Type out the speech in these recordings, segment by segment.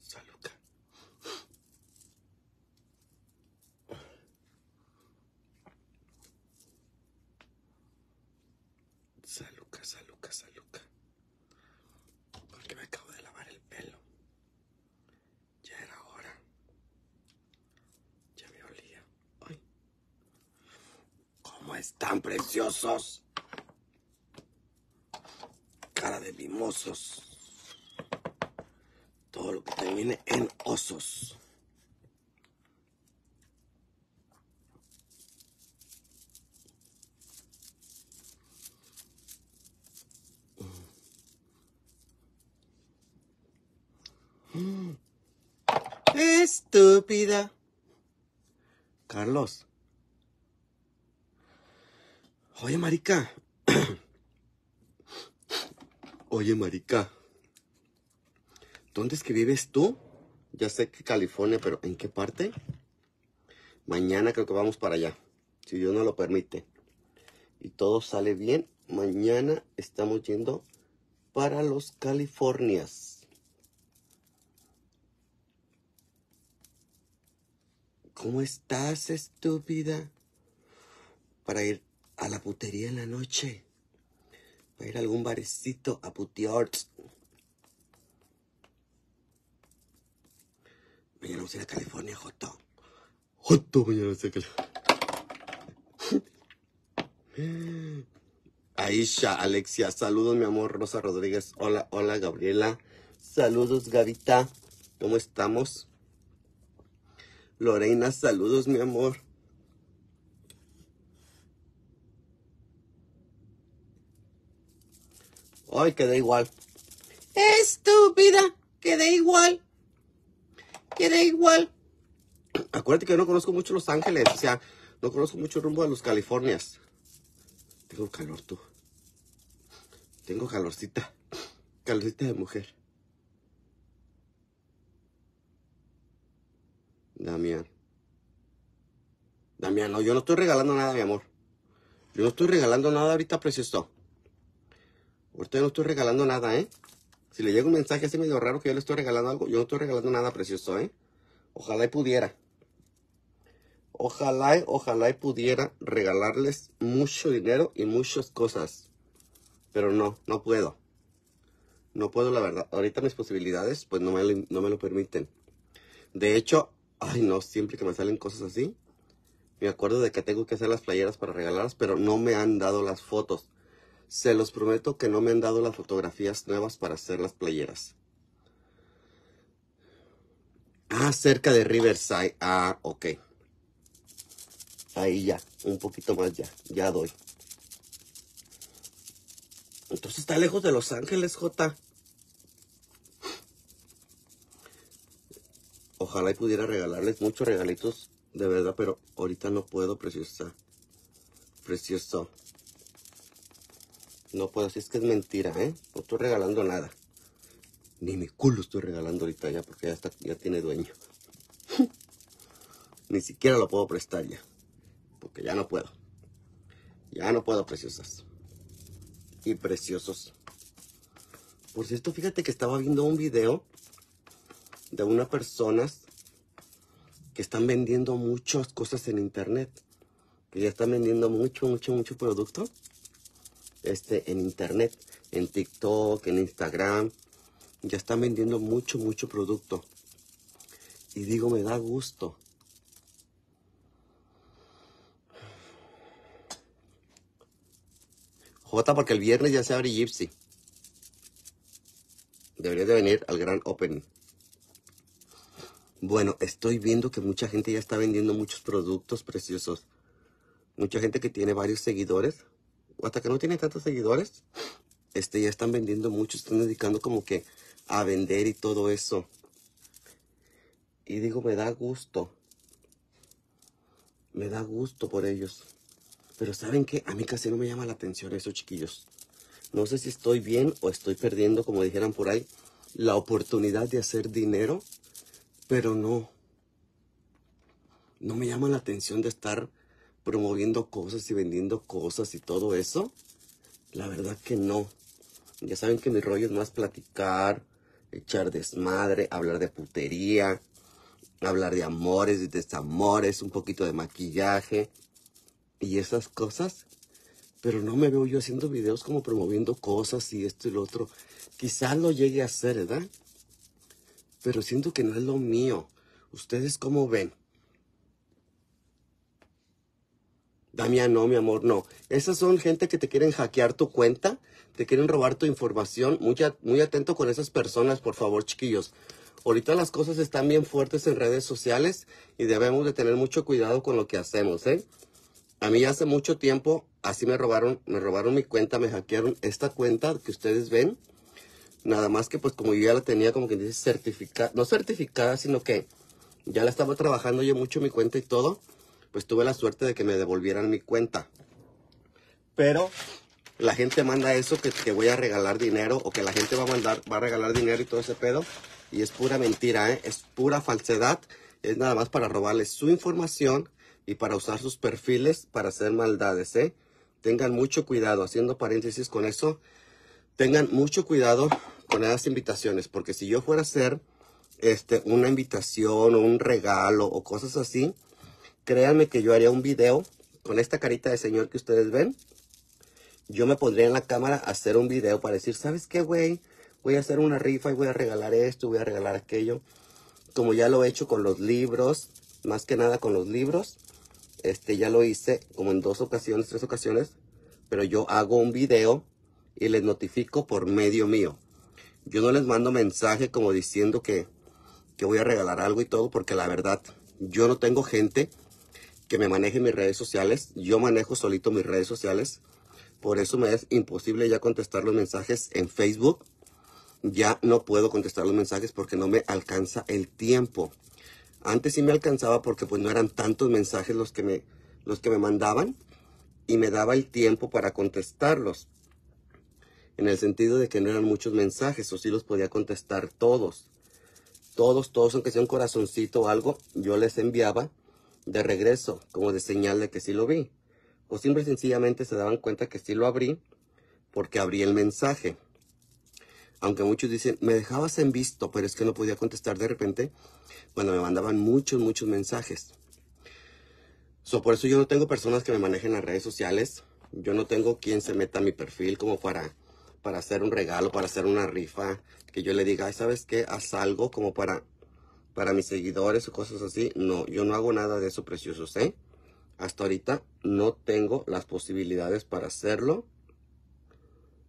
Saluca Saluca, saluca, saluca. Porque me acabo de lavar el pelo. Ya era hora. Ya me olía. Ay. ¿Cómo están preciosos? hermosos. Todo lo que termine en osos. Estúpida. Carlos. Oye, marica, Oye, marica, ¿dónde es que vives tú? Ya sé que California, pero ¿en qué parte? Mañana creo que vamos para allá, si Dios nos lo permite. Y todo sale bien. Mañana estamos yendo para los Californias. ¿Cómo estás, estúpida? Para ir a la putería en la noche a ir a algún barecito a putear. Mañana vamos a ir a California, Joto. Joto, mañana vamos a California. Aisha, Alexia, saludos, mi amor. Rosa Rodríguez, hola, hola, Gabriela. Saludos, Gavita. ¿Cómo estamos? Lorena, saludos, mi amor. Ay, quedé igual. Estúpida, quedé igual. Quedé igual. Acuérdate que yo no conozco mucho Los Ángeles, o sea, no conozco mucho rumbo a los Californias. Tengo calor tú. Tengo calorcita. Calorcita de mujer. Damián. Damián, no, yo no estoy regalando nada, mi amor. Yo no estoy regalando nada ahorita, precioso. Ahorita no estoy regalando nada, ¿eh? Si le llega un mensaje así medio raro que yo le estoy regalando algo, yo no estoy regalando nada precioso, ¿eh? Ojalá y pudiera. Ojalá, y, ojalá y pudiera regalarles mucho dinero y muchas cosas. Pero no, no puedo. No puedo, la verdad. Ahorita mis posibilidades, pues no me, no me lo permiten. De hecho, ay no, siempre que me salen cosas así, me acuerdo de que tengo que hacer las playeras para regalarlas, pero no me han dado las fotos. Se los prometo que no me han dado las fotografías nuevas para hacer las playeras. Ah, cerca de Riverside. Ah, ok. Ahí ya, un poquito más ya, ya doy. Entonces está lejos de Los Ángeles, J. Ojalá pudiera regalarles muchos regalitos, de verdad, pero ahorita no puedo, preciosa. Precioso. No puedo, si es que es mentira, ¿eh? No estoy regalando nada. Ni mi culo estoy regalando ahorita ya, porque ya, está, ya tiene dueño. Ni siquiera lo puedo prestar ya, porque ya no puedo. Ya no puedo, preciosas. Y preciosos. Por cierto, fíjate que estaba viendo un video de unas personas que están vendiendo muchas cosas en internet. Que ya están vendiendo mucho, mucho, mucho producto este, en internet, en TikTok, en Instagram. Ya están vendiendo mucho, mucho producto. Y digo, me da gusto. Jota, porque el viernes ya se abre Gypsy. Debería de venir al gran Open. Bueno, estoy viendo que mucha gente ya está vendiendo muchos productos preciosos. Mucha gente que tiene varios seguidores hasta que no tienen tantos seguidores, este, ya están vendiendo mucho, están dedicando como que a vender y todo eso. Y digo, me da gusto. Me da gusto por ellos. Pero ¿saben que A mí casi no me llama la atención eso, chiquillos. No sé si estoy bien o estoy perdiendo, como dijeran por ahí, la oportunidad de hacer dinero. Pero no. No me llama la atención de estar promoviendo cosas y vendiendo cosas y todo eso. La verdad que no. Ya saben que mi rollo es más platicar, echar desmadre, hablar de putería, hablar de amores y desamores, un poquito de maquillaje y esas cosas. Pero no me veo yo haciendo videos como promoviendo cosas y esto y lo otro. Quizás lo llegue a hacer, ¿verdad? Pero siento que no es lo mío. ¿Ustedes cómo ven? Damián, no, mi amor, no. Esas son gente que te quieren hackear tu cuenta, te quieren robar tu información. Muy, atento con esas personas, por favor, chiquillos. Ahorita las cosas están bien fuertes en redes sociales y debemos de tener mucho cuidado con lo que hacemos, ¿eh? A mí hace mucho tiempo así me robaron, me robaron mi cuenta, me hackearon esta cuenta que ustedes ven. Nada más que pues como yo ya la tenía como que dice certificada, no certificada, sino que ya la estaba trabajando yo mucho mi cuenta y todo pues tuve la suerte de que me devolvieran mi cuenta. Pero la gente manda eso que, te voy a regalar dinero o que la gente va a mandar, va a regalar dinero y todo ese pedo. Y es pura mentira, ¿eh? es pura falsedad. Es nada más para robarles su información y para usar sus perfiles para hacer maldades, ¿eh? Tengan mucho cuidado, haciendo paréntesis con eso, tengan mucho cuidado con esas invitaciones, porque si yo fuera a hacer este, una invitación o un regalo o cosas así, Créanme que yo haría un video con esta carita de señor que ustedes ven. Yo me pondría en la cámara a hacer un video para decir, ¿sabes qué, güey? Voy a hacer una rifa y voy a regalar esto, voy a regalar aquello. Como ya lo he hecho con los libros, más que nada con los libros. Este, ya lo hice como en dos ocasiones, tres ocasiones. Pero yo hago un video y les notifico por medio mío. Yo no les mando mensaje como diciendo que, que voy a regalar algo y todo, porque la verdad, yo no tengo gente que me maneje mis redes sociales. Yo manejo solito mis redes sociales. Por eso me es imposible ya contestar los mensajes en Facebook. Ya no puedo contestar los mensajes porque no me alcanza el tiempo. Antes sí me alcanzaba porque pues no eran tantos mensajes los que me, los que me mandaban y me daba el tiempo para contestarlos. En el sentido de que no eran muchos mensajes o sí los podía contestar todos. Todos, todos, aunque sea un corazoncito o algo, yo les enviaba de regreso, como de señal de que sí lo vi. O siempre sencillamente se daban cuenta que sí lo abrí porque abrí el mensaje. Aunque muchos dicen, me dejabas en visto, pero es que no podía contestar de repente. Bueno, me mandaban muchos, muchos mensajes. So, por eso yo no tengo personas que me manejen las redes sociales. Yo no tengo quien se meta a mi perfil como para, para hacer un regalo, para hacer una rifa. Que yo le diga, ¿sabes qué? Haz algo como para para mis seguidores o cosas así. No, yo no hago nada de eso, preciosos, ¿eh? Hasta ahorita no tengo las posibilidades para hacerlo.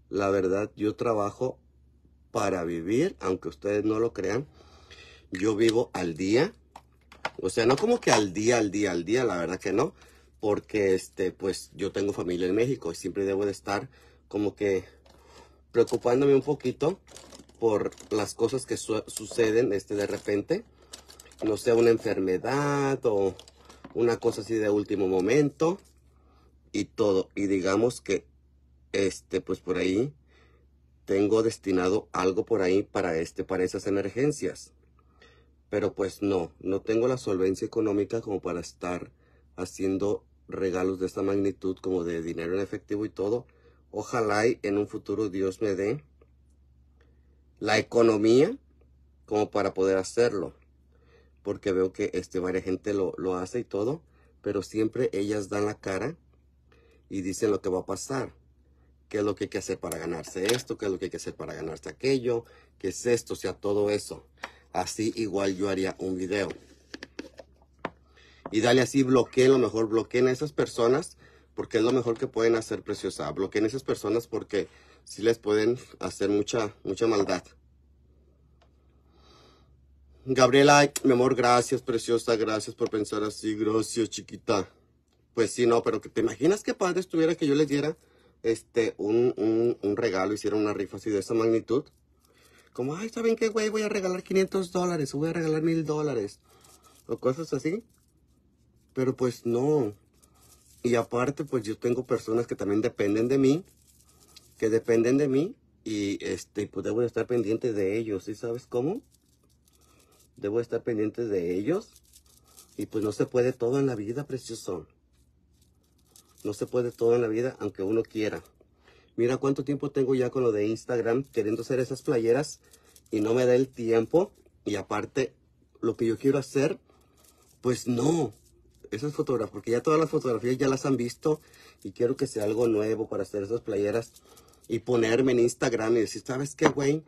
La verdad, yo trabajo para vivir, aunque ustedes no lo crean. Yo vivo al día. O sea, no como que al día, al día, al día, la verdad que no. Porque, este, pues, yo tengo familia en México y siempre debo de estar como que preocupándome un poquito por las cosas que suceden este, de repente no sea una enfermedad o una cosa así de último momento y todo. Y digamos que, este, pues por ahí tengo destinado algo por ahí para este, para esas emergencias. Pero pues no, no tengo la solvencia económica como para estar haciendo regalos de esta magnitud, como de dinero en efectivo y todo. Ojalá en un futuro Dios me dé la economía como para poder hacerlo porque veo que este, varias gente lo, hace y todo, pero siempre ellas dan la cara y dicen lo que va a pasar, qué es lo que hay que hacer para ganarse esto, qué es lo que hay que hacer para ganarse aquello, qué es esto, o sea, todo eso. Así igual yo haría un video. Y dale así, bloqueen, lo mejor bloqueen a esas personas, porque es lo mejor que pueden hacer, preciosa. Bloqueen a esas personas porque si les pueden hacer mucha, mucha maldad. Gabriela, mi amor, gracias, preciosa, gracias por pensar así, gracias, chiquita. Pues sí, no, pero que te imaginas qué padre estuviera que yo les diera este, un, un, regalo, hiciera una rifa así de esa magnitud. Como, ay, ¿saben qué, güey? Voy a regalar 500 dólares, voy a regalar 1000 dólares, o cosas así. Pero pues no. Y aparte, pues yo tengo personas que también dependen de mí, que dependen de mí, y este, pues debo estar pendiente de ellos, ¿sí sabes cómo? Debo estar pendiente de ellos. Y pues no se puede todo en la vida, precioso. No se puede todo en la vida, aunque uno quiera. Mira cuánto tiempo tengo ya con lo de Instagram, queriendo hacer esas playeras y no me da el tiempo. Y aparte, lo que yo quiero hacer, pues no. Esas fotografías, porque ya todas las fotografías ya las han visto y quiero que sea algo nuevo para hacer esas playeras y ponerme en Instagram y decir, ¿sabes qué, güey?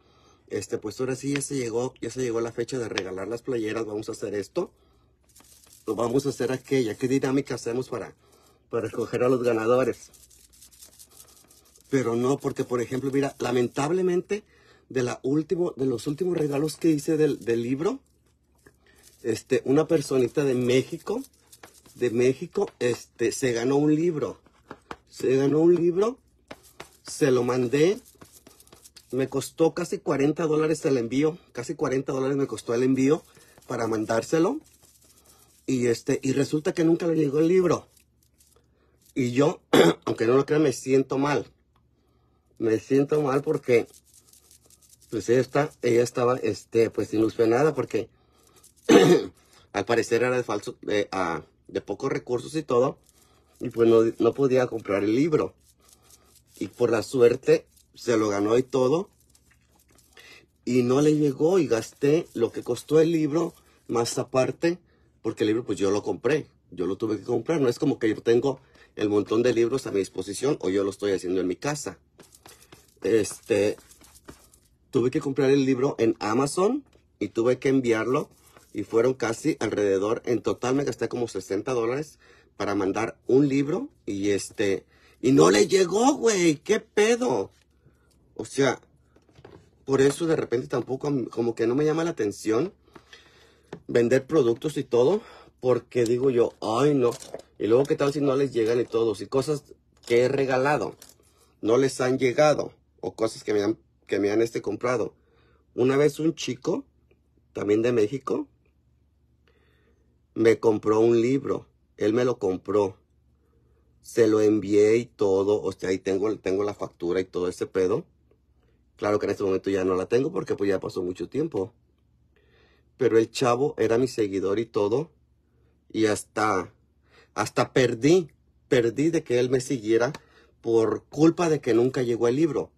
Este, pues ahora sí ya se llegó, ya se llegó la fecha de regalar las playeras. Vamos a hacer esto. Lo vamos a hacer aquella. ¿Qué dinámica hacemos para, para escoger a los ganadores? Pero no, porque por ejemplo, mira, lamentablemente de, la último, de los últimos regalos que hice del, libro, este, una personita de México, de México, este, se ganó un libro. Se ganó un libro, se lo mandé me costó casi 40 dólares el envío. Casi 40 dólares me costó el envío para mandárselo. Y, este, y resulta que nunca le llegó el libro. Y yo, aunque no lo crean, me siento mal. Me siento mal porque pues ella, ella estaba este, pues ilusionada porque al parecer era de falso, ah, de, pocos recursos y todo. Y pues no, no podía comprar el libro. Y por la suerte se lo ganó y todo. Y no le llegó y gasté lo que costó el libro, más aparte, porque el libro pues yo lo compré, yo lo tuve que comprar. No es como que yo tengo el montón de libros a mi disposición o yo lo estoy haciendo en mi casa. Este, tuve que comprar el libro en Amazon y tuve que enviarlo y fueron casi alrededor, en total me gasté como 60 dólares para mandar un libro y este, y no le llegó, güey, qué pedo. O sea, por eso de repente tampoco como que no me llama la atención vender productos y todo. Porque digo yo, ay no. Y luego qué tal si no les llegan y todo. Si cosas que he regalado no les han llegado. O cosas que me han, que me han este comprado. Una vez un chico, también de México, me compró un libro. Él me lo compró. Se lo envié y todo. O sea, ahí tengo, tengo la factura y todo ese pedo. Claro que en este momento ya no la tengo porque pues ya pasó mucho tiempo. Pero el chavo era mi seguidor y todo. Y hasta, hasta perdí, perdí de que él me siguiera por culpa de que nunca llegó el libro.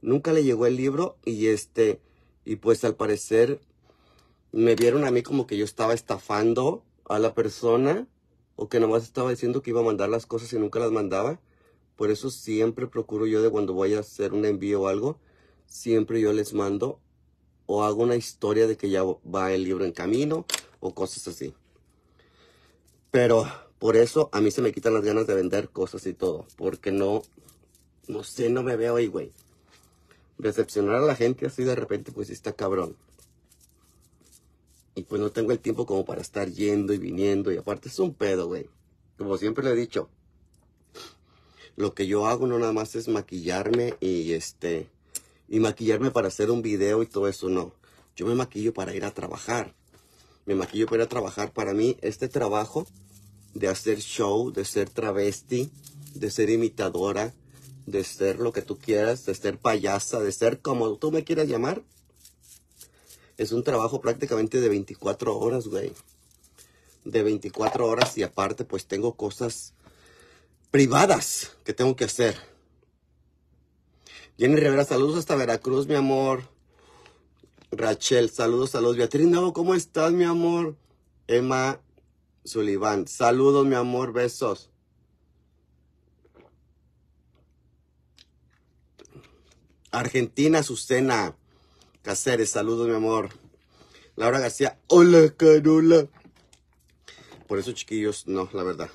Nunca le llegó el libro y este, y pues al parecer me vieron a mí como que yo estaba estafando a la persona o que nomás estaba diciendo que iba a mandar las cosas y nunca las mandaba. Por eso siempre procuro yo de cuando voy a hacer un envío o algo, siempre yo les mando o hago una historia de que ya va el libro en camino o cosas así. Pero por eso a mí se me quitan las ganas de vender cosas y todo, porque no, no sé, no me veo ahí, güey. Decepcionar a la gente así de repente, pues está cabrón. Y pues no tengo el tiempo como para estar yendo y viniendo. Y aparte es un pedo, güey. Como siempre le he dicho, lo que yo hago no nada más es maquillarme y este y maquillarme para hacer un video y todo eso, no. Yo me maquillo para ir a trabajar. Me maquillo para ir a trabajar. Para mí, este trabajo de hacer show, de ser travesti, de ser imitadora, de ser lo que tú quieras, de ser payasa, de ser como tú me quieras llamar, es un trabajo prácticamente de 24 horas, güey. De 24 horas y aparte pues tengo cosas privadas que tengo que hacer Jenny Rivera, saludos hasta Veracruz, mi amor. Rachel, saludos, saludos. Beatriz ¿cómo estás, mi amor? Emma Sullivan, saludos, mi amor, besos. Argentina, Susena Caceres, saludos, mi amor. Laura García, hola, Carola. Por eso, chiquillos, no, la verdad.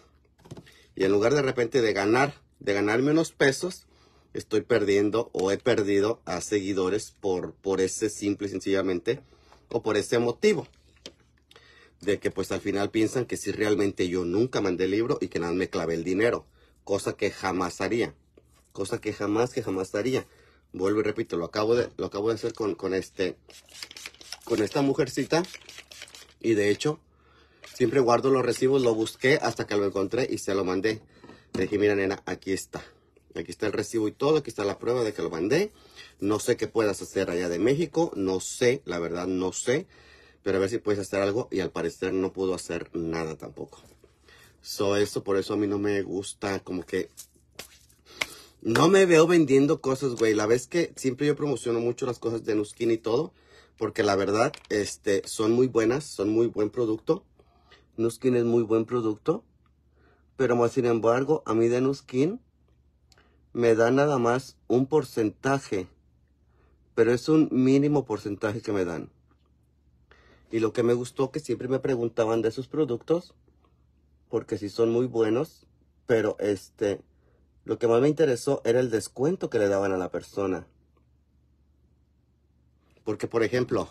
Y en lugar de repente de ganar, de ganar menos pesos, estoy perdiendo o he perdido a seguidores por, por ese simple sencillamente o por ese motivo. De que pues al final piensan que si realmente yo nunca mandé libro y que nada me clavé el dinero. Cosa que jamás haría. Cosa que jamás, que jamás haría. Vuelvo y repito, lo acabo de, lo acabo de hacer con, este, con esta mujercita. Y de hecho, siempre guardo los recibos, lo busqué hasta que lo encontré y se lo mandé. Le dije, mira nena, aquí está. Aquí está el recibo y todo, aquí está la prueba de que lo mandé. No sé qué puedas hacer allá de México, no sé, la verdad no sé, pero a ver si puedes hacer algo y al parecer no pudo hacer nada tampoco. So, eso por eso a mí no me gusta, como que no me veo vendiendo cosas, güey. La vez que siempre yo promociono mucho las cosas de Nuskin y todo, porque la verdad, este, son muy buenas, son muy buen producto. Nuskin es muy buen producto, pero más sin embargo, a mí de Nuskin me da nada más un porcentaje, pero es un mínimo porcentaje que me dan. Y lo que me gustó que siempre me preguntaban de sus productos, porque si son muy buenos, pero este, lo que más me interesó era el descuento que le daban a la persona. Porque, por ejemplo,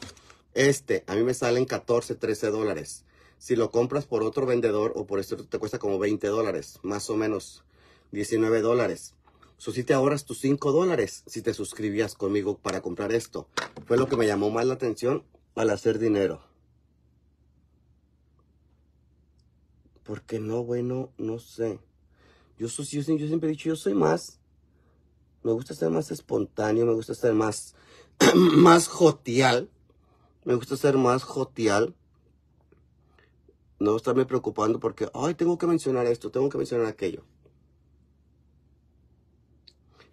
este, a mí me salen 14, 13 dólares. Si lo compras por otro vendedor o por esto te cuesta como 20 dólares, más o menos 19 dólares. So, si te ahorras tus 5 dólares si te suscribías conmigo para comprar esto. Fue lo que me llamó más la atención al hacer dinero. Porque no, bueno, no sé. Yo, yo siempre he dicho, yo soy más. Me gusta ser más espontáneo, me gusta ser más, más jotial. Me gusta ser más jotial no estarme preocupando porque, ay, tengo que mencionar esto, tengo que mencionar aquello.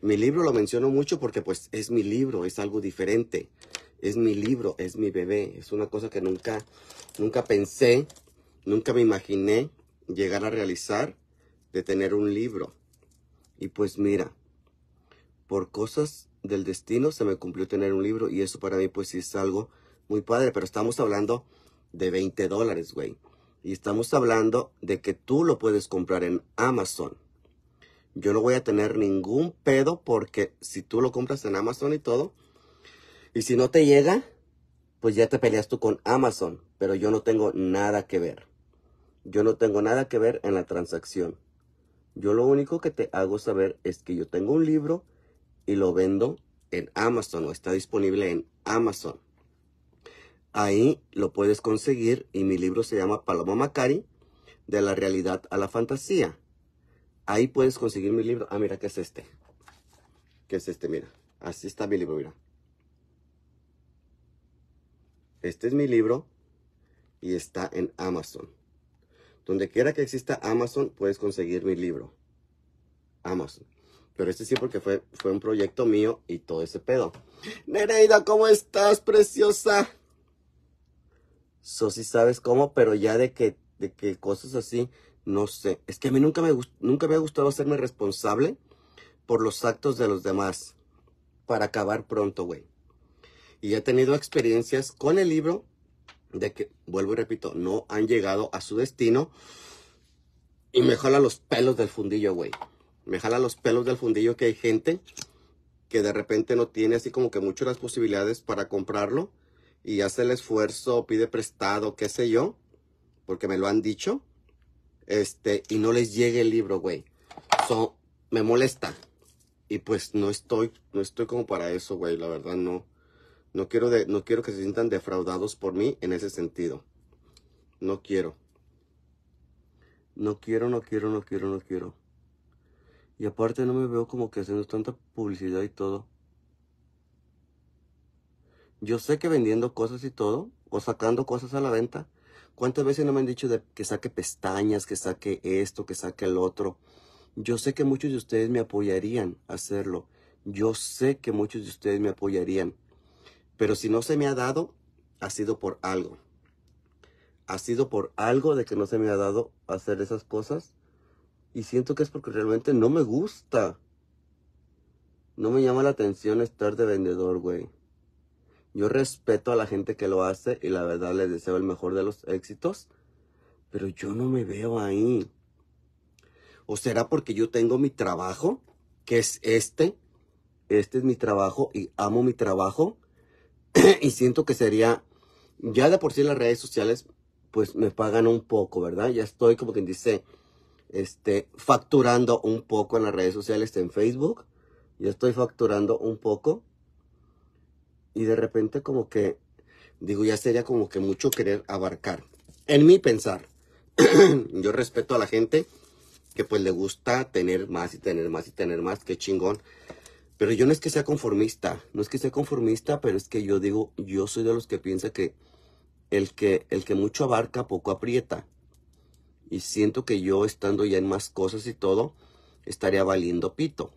Mi libro lo menciono mucho porque pues es mi libro, es algo diferente. Es mi libro, es mi bebé, es una cosa que nunca, nunca pensé, nunca me imaginé llegar a realizar de tener un libro. Y pues mira, por cosas del destino se me cumplió tener un libro y eso para mí pues es algo muy padre, pero estamos hablando de 20 dólares, güey. Y estamos hablando de que tú lo puedes comprar en Amazon yo no voy a tener ningún pedo porque si tú lo compras en Amazon y todo, y si no te llega, pues ya te peleas tú con Amazon, pero yo no tengo nada que ver. Yo no tengo nada que ver en la transacción. Yo lo único que te hago saber es que yo tengo un libro y lo vendo en Amazon o está disponible en Amazon. Ahí lo puedes conseguir y mi libro se llama Paloma Macari, de la realidad a la fantasía. Ahí puedes conseguir mi libro. Ah, mira, ¿qué es este. Que es este, mira. Así está mi libro, mira. Este es mi libro y está en Amazon. Donde quiera que exista Amazon, puedes conseguir mi libro. Amazon. Pero este sí porque fue, fue un proyecto mío y todo ese pedo. Nereida, ¿cómo estás, preciosa? Sosi, ¿sabes cómo? Pero ya de que, de que cosas así no sé, es que a mí nunca me, nunca me ha gustado hacerme responsable por los actos de los demás para acabar pronto, güey. Y he tenido experiencias con el libro de que, vuelvo y repito, no han llegado a su destino y me jala los pelos del fundillo, güey. Me jala los pelos del fundillo que hay gente que de repente no tiene así como que muchas las posibilidades para comprarlo y hace el esfuerzo, pide prestado, qué sé yo, porque me lo han dicho este, y no les llegue el libro, güey. So, me molesta. Y pues no estoy, no estoy como para eso, güey, la verdad no. No quiero, de, no quiero que se sientan defraudados por mí en ese sentido. No quiero. No quiero, no quiero, no quiero, no quiero. Y aparte no me veo como que haciendo tanta publicidad y todo. Yo sé que vendiendo cosas y todo, o sacando cosas a la venta, ¿Cuántas veces no me han dicho que saque pestañas, que saque esto, que saque el otro? Yo sé que muchos de ustedes me apoyarían a hacerlo. Yo sé que muchos de ustedes me apoyarían. Pero si no se me ha dado, ha sido por algo. Ha sido por algo de que no se me ha dado hacer esas cosas. Y siento que es porque realmente no me gusta. No me llama la atención estar de vendedor, güey. Yo respeto a la gente que lo hace y la verdad les deseo el mejor de los éxitos, pero yo no me veo ahí. ¿O será porque yo tengo mi trabajo, que es este? Este es mi trabajo y amo mi trabajo. y siento que sería, ya de por sí las redes sociales, pues me pagan un poco, ¿verdad? Ya estoy como quien dice, este, facturando un poco en las redes sociales, en Facebook. Ya estoy facturando un poco y de repente como que, digo, ya sería como que mucho querer abarcar. En mi pensar, yo respeto a la gente que pues le gusta tener más y tener más y tener más, qué chingón. Pero yo no es que sea conformista, no es que sea conformista, pero es que yo digo, yo soy de los que piensa que el que, el que mucho abarca, poco aprieta. Y siento que yo estando ya en más cosas y todo, estaría valiendo pito.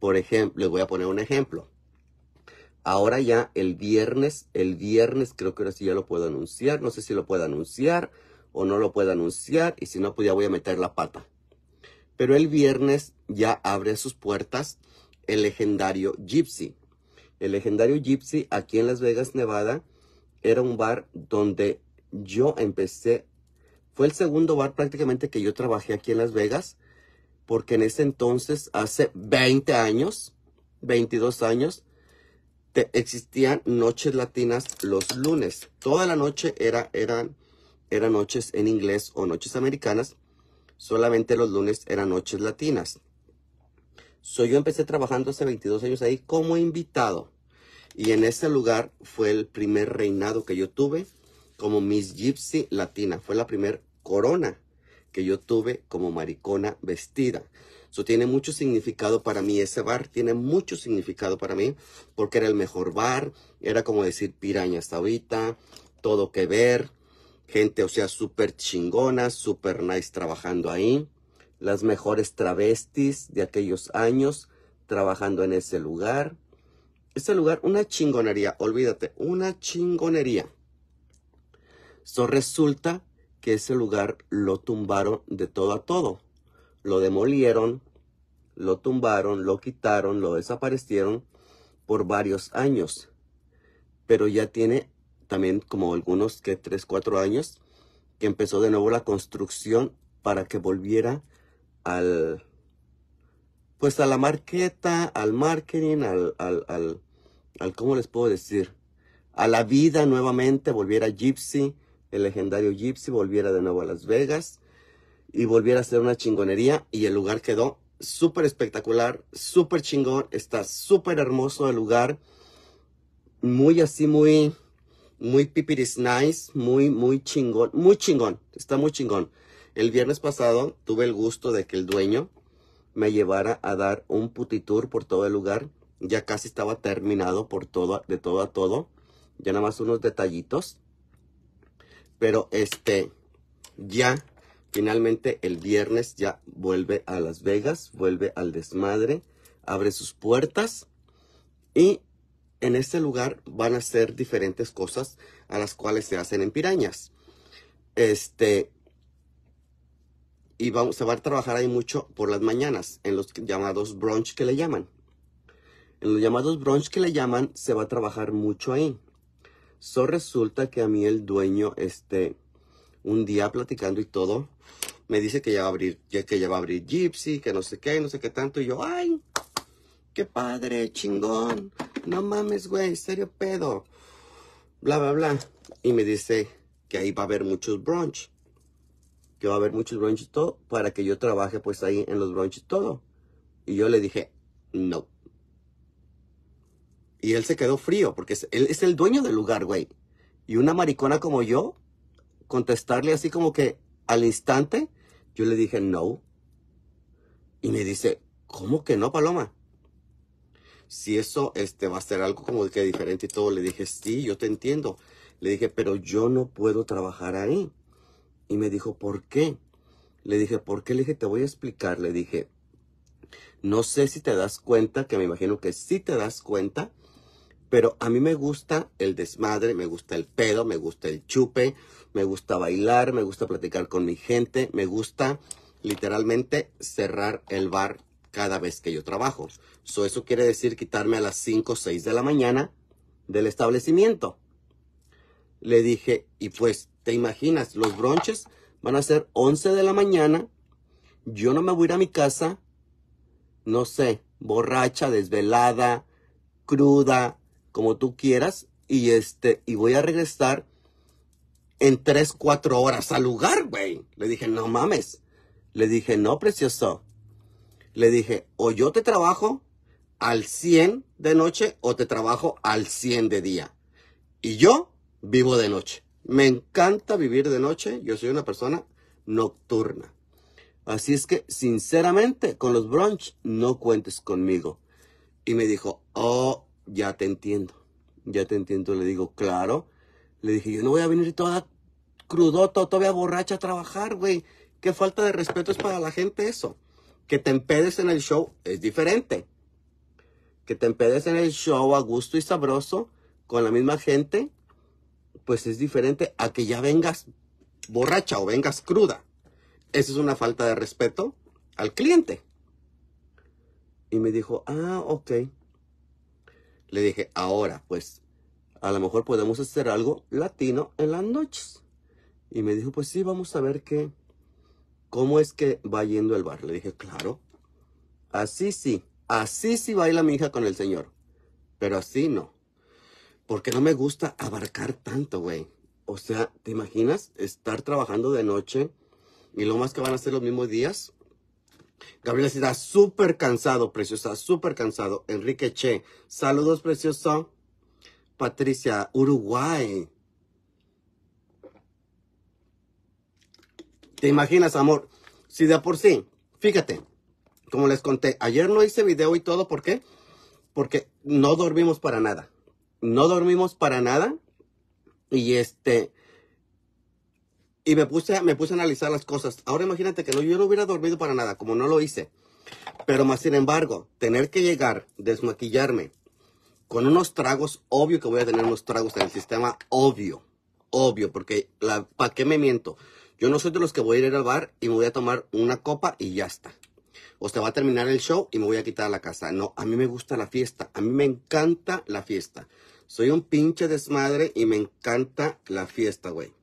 Por ejemplo, les voy a poner un ejemplo ahora ya el viernes, el viernes creo que ahora sí ya lo puedo anunciar, no sé si lo puedo anunciar o no lo puedo anunciar y si no pues ya voy a meter la pata. Pero el viernes ya abre sus puertas el legendario Gypsy. El legendario Gypsy aquí en Las Vegas, Nevada, era un bar donde yo empecé, fue el segundo bar prácticamente que yo trabajé aquí en Las Vegas, porque en ese entonces, hace 20 años, 22 años, existían noches latinas los lunes. Toda la noche era, eran, eran noches en inglés o noches americanas. Solamente los lunes eran noches latinas. soy yo empecé trabajando hace 22 años ahí como invitado. Y en ese lugar fue el primer reinado que yo tuve como Miss Gypsy Latina. Fue la primera corona que yo tuve como maricona vestida tiene mucho significado para mí. Ese bar tiene mucho significado para mí porque era el mejor bar. Era como decir piraña hasta ahorita, todo que ver. Gente, o sea, súper chingona, súper nice trabajando ahí. Las mejores travestis de aquellos años trabajando en ese lugar. Ese lugar, una chingonería, olvídate, una chingonería. eso resulta que ese lugar lo tumbaron de todo a todo. Lo demolieron, lo tumbaron, lo quitaron, lo desaparecieron por varios años. Pero ya tiene también como algunos que 3, 4 años que empezó de nuevo la construcción para que volviera al pues a la marqueta, al marketing, al, al, ¿cómo les puedo decir? A la vida nuevamente, volviera Gypsy, el legendario Gypsy, volviera de nuevo a Las Vegas y volviera a ser una chingonería y el lugar quedó súper espectacular, súper chingón, está súper hermoso el lugar, muy así, muy, muy pipiris nice, muy, muy chingón, muy chingón, está muy chingón. El viernes pasado tuve el gusto de que el dueño me llevara a dar un putitour por todo el lugar, ya casi estaba terminado por todo, de todo a todo, ya nada más unos detallitos, pero este, ya Finalmente el viernes ya vuelve a Las Vegas, vuelve al desmadre, abre sus puertas y en este lugar van a hacer diferentes cosas a las cuales se hacen en pirañas. Este y vamos, se va a trabajar ahí mucho por las mañanas, en los llamados brunch que le llaman. En los llamados brunch que le llaman, se va a trabajar mucho ahí. So resulta que a mí el dueño, este, un día platicando y todo, me dice que ya va a abrir, ya que ya va a abrir Gypsy, que no sé qué, no sé qué tanto. Y yo, ay, qué padre, chingón. No mames, güey, serio pedo. Bla, bla, bla. Y me dice que ahí va a haber muchos brunch. Que va a haber muchos brunch y todo para que yo trabaje pues ahí en los brunch y todo. Y yo le dije, no. Y él se quedó frío porque él es el dueño del lugar, güey. Y una maricona como yo, contestarle así como que al instante, yo le dije no. Y me dice, ¿cómo que no, Paloma? Si eso este, va a ser algo como que diferente y todo, le dije, sí, yo te entiendo. Le dije, pero yo no puedo trabajar ahí. Y me dijo, ¿por qué? Le dije, ¿por qué? Le dije, te voy a explicar. Le dije, no sé si te das cuenta, que me imagino que sí te das cuenta, pero a mí me gusta el desmadre, me gusta el pedo, me gusta el chupe, me gusta bailar, me gusta platicar con mi gente, me gusta literalmente cerrar el bar cada vez que yo trabajo. So, eso quiere decir quitarme a las 5 o 6 de la mañana del establecimiento. Le dije, y pues, ¿te imaginas? Los bronches van a ser 11 de la mañana. Yo no me voy a ir a mi casa, no sé, borracha, desvelada, cruda, como tú quieras. Y este, y voy a regresar en tres, cuatro horas al lugar, güey. Le dije, no mames. Le dije, no, precioso. Le dije, o yo te trabajo al 100 de noche o te trabajo al 100 de día. Y yo vivo de noche. Me encanta vivir de noche. Yo soy una persona nocturna. Así es que, sinceramente, con los brunch no cuentes conmigo. Y me dijo, oh, ya te entiendo. Ya te entiendo. Le digo, claro le dije, yo no voy a venir toda crudota, todavía borracha a trabajar, güey. Qué falta de respeto es para la gente eso. Que te empedes en el show es diferente. Que te empedes en el show a gusto y sabroso con la misma gente, pues es diferente a que ya vengas borracha o vengas cruda. Esa es una falta de respeto al cliente. Y me dijo, ah, ok. Le dije, ahora, pues a lo mejor podemos hacer algo latino en las noches. Y me dijo, pues sí, vamos a ver qué, cómo es que va yendo el bar. Le dije, claro, así sí, así sí baila mi hija con el señor, pero así no. Porque no me gusta abarcar tanto, güey. O sea, ¿te imaginas estar trabajando de noche y lo más que van a hacer los mismos días? Gabriela está súper cansado, preciosa, súper cansado. Enrique Che, saludos, preciosa. Patricia, Uruguay. ¿Te imaginas, amor? Si de por sí, fíjate, como les conté, ayer no hice video y todo, ¿por qué? Porque no dormimos para nada. No dormimos para nada. Y este. Y me puse, me puse a analizar las cosas. Ahora imagínate que no, yo no hubiera dormido para nada, como no lo hice. Pero más sin embargo, tener que llegar, desmaquillarme, con unos tragos, obvio que voy a tener unos tragos en el sistema, obvio, obvio, porque ¿para qué me miento? Yo no soy de los que voy a ir al bar y me voy a tomar una copa y ya está. O se va a terminar el show y me voy a quitar a la casa. No, a mí me gusta la fiesta, a mí me encanta la fiesta. Soy un pinche desmadre y me encanta la fiesta, güey.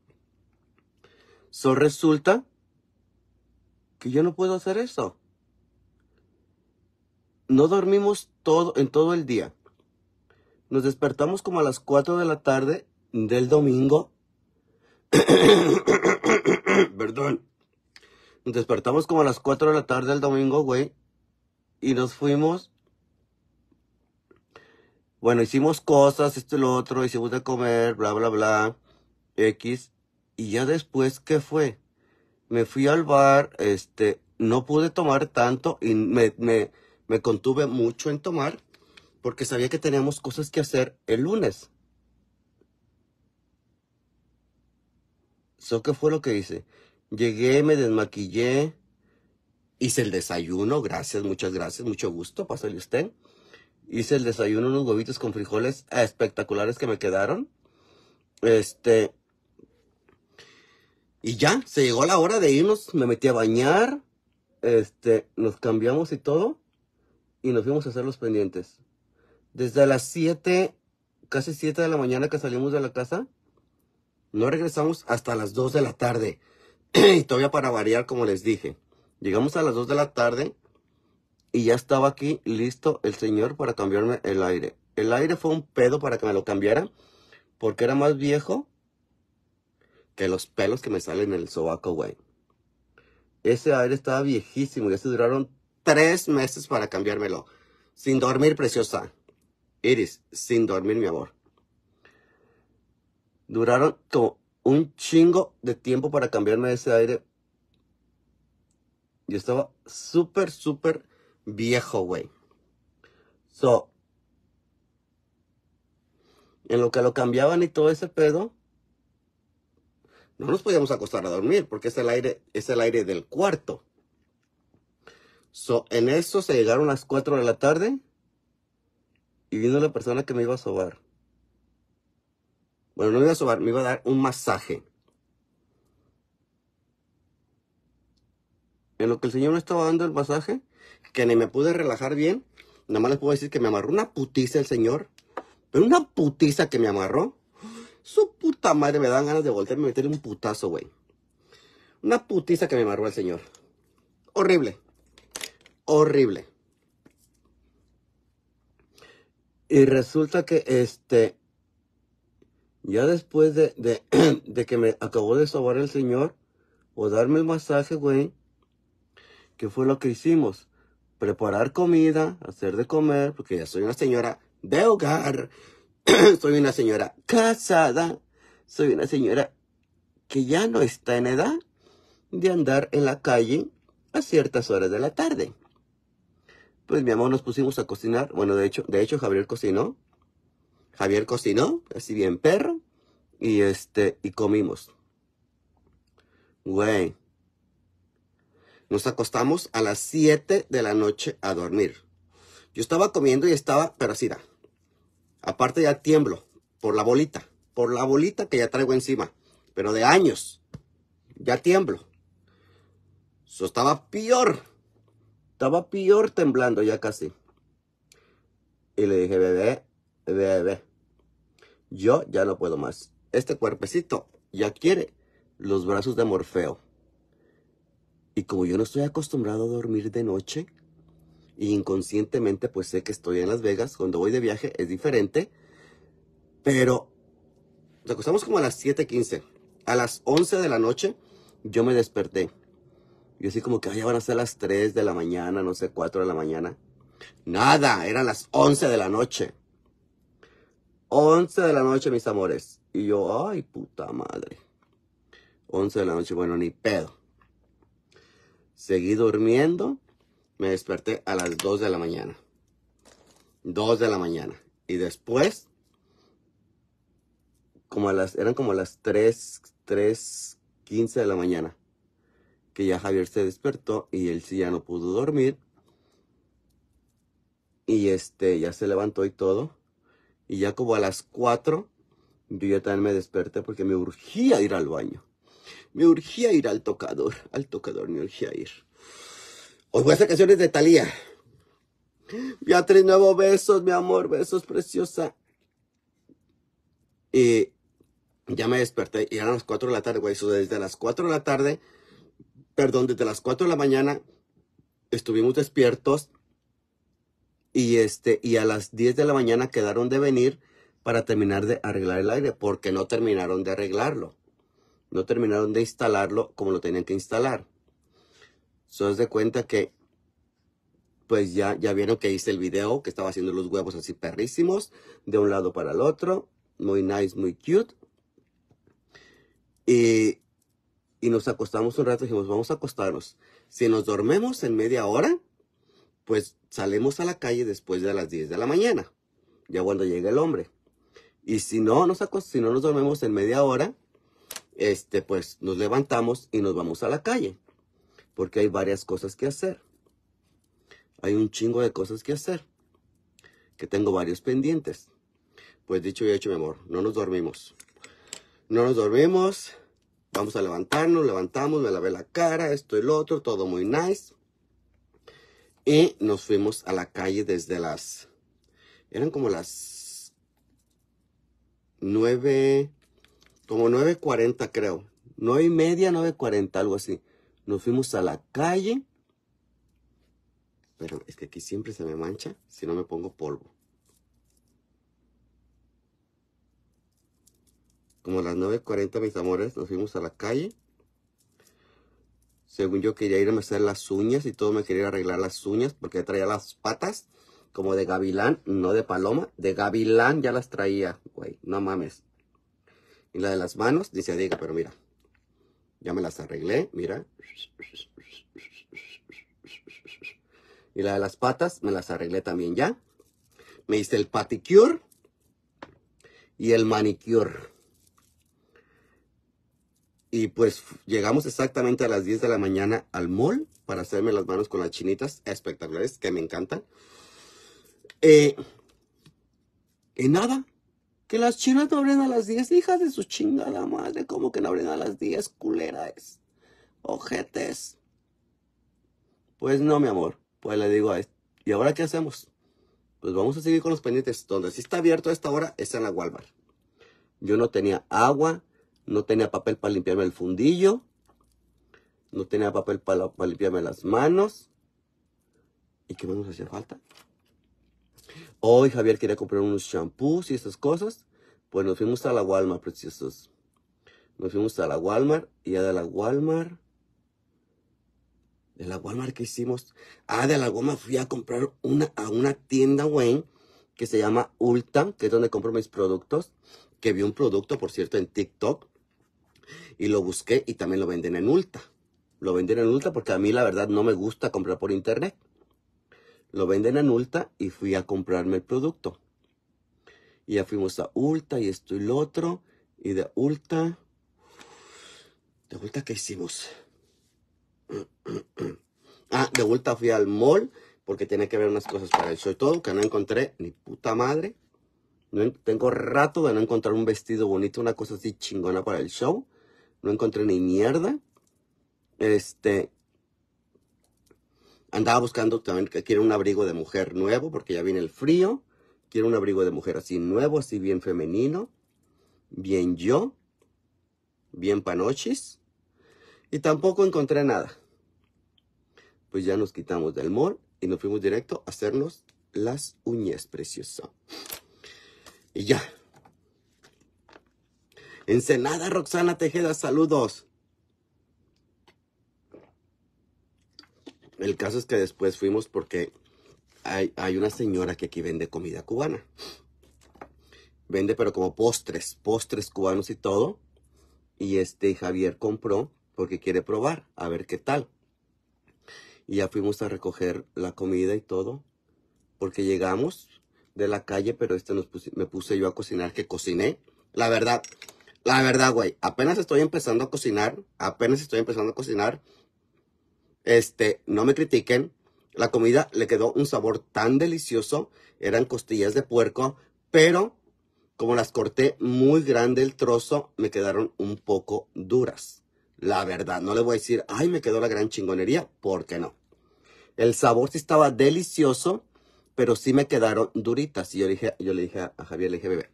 So resulta que yo no puedo hacer eso. No dormimos todo en todo el día nos despertamos como a las 4 de la tarde del domingo. Perdón. Nos despertamos como a las 4 de la tarde del domingo, güey. Y nos fuimos. Bueno, hicimos cosas, esto y lo otro, hicimos de comer, bla, bla, bla. X. Y ya después, ¿qué fue? Me fui al bar, este, no pude tomar tanto y me, me, me contuve mucho en tomar porque sabía que teníamos cosas que hacer el lunes. So, ¿Qué fue lo que hice? Llegué, me desmaquillé, hice el desayuno, gracias, muchas gracias, mucho gusto, pásale usted. Hice el desayuno, unos huevitos con frijoles espectaculares que me quedaron. Este. Y ya, se llegó la hora de irnos, me metí a bañar, este, nos cambiamos y todo, y nos fuimos a hacer los pendientes. Desde las 7, casi 7 de la mañana que salimos de la casa, no regresamos hasta las 2 de la tarde. y todavía para variar, como les dije. Llegamos a las 2 de la tarde y ya estaba aquí listo el señor para cambiarme el aire. El aire fue un pedo para que me lo cambiara porque era más viejo que los pelos que me salen en el sobaco, güey. Ese aire estaba viejísimo y se duraron tres meses para cambiármelo. Sin dormir, preciosa eres sin dormir, mi amor. Duraron como un chingo de tiempo para cambiarme ese aire. Yo estaba súper, súper viejo, güey. So, en lo que lo cambiaban y todo ese pedo, no nos podíamos acostar a dormir porque es el aire, es el aire del cuarto. So, en eso se llegaron las 4 de la tarde y vino la persona que me iba a sobar. Bueno, no me iba a sobar, me iba a dar un masaje. En lo que el señor me estaba dando el masaje, que ni me pude relajar bien, nada más les puedo decir que me amarró una putiza el señor. Pero una putiza que me amarró. Su puta madre me dan ganas de volverme a meterle un putazo, güey. Una putiza que me amarró el señor. Horrible. Horrible. Y resulta que este, ya después de, de, que me acabó de sobar el Señor, o darme el masaje, güey, ¿qué fue lo que hicimos? Preparar comida, hacer de comer, porque ya soy una señora de hogar, soy una señora casada, soy una señora que ya no está en edad de andar en la calle a ciertas horas de la tarde. Pues mi amor, nos pusimos a cocinar. Bueno, de hecho, de hecho Javier cocinó. Javier cocinó, así bien perro. Y este, y comimos. Güey. Nos acostamos a las 7 de la noche a dormir. Yo estaba comiendo y estaba, pero así da. Aparte ya tiemblo por la bolita, por la bolita que ya traigo encima, pero de años. Ya tiemblo. Eso estaba peor. Estaba peor temblando ya casi. Y le dije, bebé, bebé, yo ya no puedo más. Este cuerpecito ya quiere los brazos de Morfeo. Y como yo no estoy acostumbrado a dormir de noche, y e inconscientemente pues sé que estoy en Las Vegas, cuando voy de viaje es diferente, pero nos acostamos como a las 7.15. A las 11 de la noche yo me desperté. Y así como que ya van a ser las 3 de la mañana, no sé, 4 de la mañana. Nada, eran las 11 de la noche. 11 de la noche, mis amores. Y yo, ay, puta madre. 11 de la noche, bueno, ni pedo. Seguí durmiendo. Me desperté a las 2 de la mañana. 2 de la mañana. Y después, como las, eran como las 3, 3, 15 de la mañana que ya Javier se despertó y él sí ya no pudo dormir. Y este, ya se levantó y todo. Y ya como a las 4, yo ya también me desperté porque me urgía ir al baño. Me urgía ir al tocador. Al tocador me urgía ir. Hoy voy a hacer canciones de Thalía. Beatriz, nuevo besos, mi amor, besos, preciosa. Y ya me desperté y eran las 4 de la tarde, güey. Eso desde las 4 de la tarde perdón, desde las 4 de la mañana estuvimos despiertos y, este, y a las 10 de la mañana quedaron de venir para terminar de arreglar el aire, porque no terminaron de arreglarlo. No terminaron de instalarlo como lo tenían que instalar. Entonces de cuenta que, pues ya, ya vieron que hice el video, que estaba haciendo los huevos así perrísimos, de un lado para el otro, muy nice, muy cute. Y y nos acostamos un rato y dijimos, vamos a acostarnos. Si nos dormemos en media hora, pues salimos a la calle después de las 10 de la mañana, ya cuando llegue el hombre. Y si no nos, si no nos dormimos en media hora, este, pues nos levantamos y nos vamos a la calle, porque hay varias cosas que hacer. Hay un chingo de cosas que hacer, que tengo varios pendientes. Pues dicho y hecho, mi amor, no nos dormimos. No nos dormimos, Vamos a levantarnos, levantamos, me lavé la cara, esto y lo otro, todo muy nice. Y nos fuimos a la calle desde las... Eran como las 9... Como 9.40 creo. 9 y media, 9.40, algo así. Nos fuimos a la calle. Pero es que aquí siempre se me mancha si no me pongo polvo. como a las 9.40, mis amores, nos fuimos a la calle. Según yo quería irme a hacer las uñas y todo, me quería arreglar las uñas porque traía las patas como de gavilán, no de paloma, de gavilán ya las traía, güey, no mames. Y la de las manos, dice Diego, pero mira, ya me las arreglé, mira. Y la de las patas, me las arreglé también ya. Me hice el paticure y el manicure. Y pues llegamos exactamente a las 10 de la mañana al mall para hacerme las manos con las chinitas espectaculares que me encantan. Eh, y nada, que las chinas no abren a las 10, hijas de su chingada madre, como que no abren a las 10, culeras, ojetes. Pues no, mi amor, pues le digo a este, ¿y ahora qué hacemos? Pues vamos a seguir con los pendientes, donde sí está abierto a esta hora es en la Walmart. Yo no tenía agua, no tenía papel para limpiarme el fundillo. No tenía papel para, limpiarme las manos. ¿Y qué más nos hacía falta? Hoy Javier quería comprar unos shampoos y esas cosas. Pues nos fuimos a la Walmart, preciosos. Nos fuimos a la Walmart y a de la Walmart. De la Walmart que hicimos. Ah, de la Walmart fui a comprar una, a una tienda, güey, que se llama Ulta, que es donde compro mis productos. Que vi un producto, por cierto, en TikTok. Y lo busqué y también lo venden en Ulta. Lo venden en Ulta porque a mí la verdad no me gusta comprar por internet. Lo venden en Ulta y fui a comprarme el producto. Y ya fuimos a Ulta y esto y lo otro. Y de Ulta... ¿De Ulta qué hicimos? Ah, de Ulta fui al mall porque tiene que ver unas cosas para el show y todo que no encontré ni puta madre. No, tengo rato de no encontrar un vestido bonito, una cosa así chingona para el show. No encontré ni mierda. Este. Andaba buscando también que quiero un abrigo de mujer nuevo porque ya viene el frío. Quiero un abrigo de mujer así nuevo, así bien femenino. Bien yo. Bien panochis. Y tampoco encontré nada. Pues ya nos quitamos del mall y nos fuimos directo a hacernos las uñas, preciosa. Y ya, Ensenada Roxana Tejeda, saludos. El caso es que después fuimos porque hay, una señora que aquí vende comida cubana. Vende pero como postres, postres cubanos y todo. Y este Javier compró porque quiere probar, a ver qué tal. Y ya fuimos a recoger la comida y todo. Porque llegamos de la calle, pero este me puse yo a cocinar, que cociné. La verdad, la verdad, güey, apenas estoy empezando a cocinar, apenas estoy empezando a cocinar. Este, no me critiquen, la comida le quedó un sabor tan delicioso, eran costillas de puerco, pero como las corté muy grande el trozo, me quedaron un poco duras. La verdad, no le voy a decir, ay, me quedó la gran chingonería, porque no. El sabor sí estaba delicioso, pero sí me quedaron duritas. Y yo, dije, yo le dije a Javier, le dije, bebé,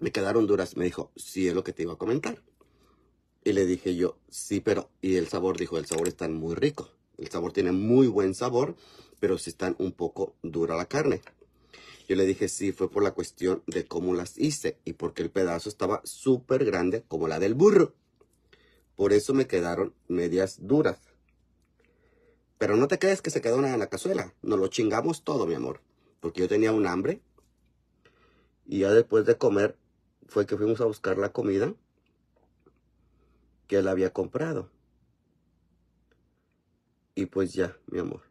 me quedaron duras. Me dijo, sí es lo que te iba a comentar. Y le dije yo, sí, pero... Y el sabor, dijo, el sabor está muy rico. El sabor tiene muy buen sabor, pero sí están un poco dura la carne. Yo le dije, sí, fue por la cuestión de cómo las hice y porque el pedazo estaba súper grande como la del burro. Por eso me quedaron medias duras. Pero no te crees que se quedó nada en la cazuela. Nos lo chingamos todo, mi amor. Porque yo tenía un hambre. Y ya después de comer, fue que fuimos a buscar la comida que él había comprado. Y pues ya, mi amor.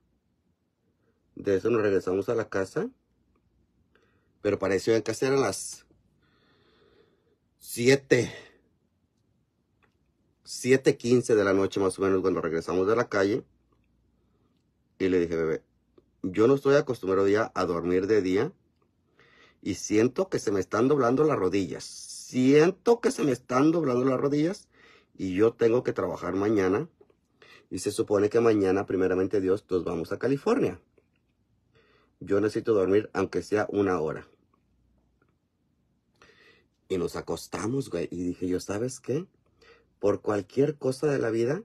De eso nos regresamos a la casa. Pero pareció que eran las 7. 7.15 de la noche más o menos cuando regresamos de la calle. Y le dije, bebé, yo no estoy acostumbrado ya a dormir de día y siento que se me están doblando las rodillas. Siento que se me están doblando las rodillas y yo tengo que trabajar mañana. Y se supone que mañana, primeramente Dios, nos vamos a California. Yo necesito dormir aunque sea una hora. Y nos acostamos, güey. Y dije yo, ¿sabes qué? Por cualquier cosa de la vida,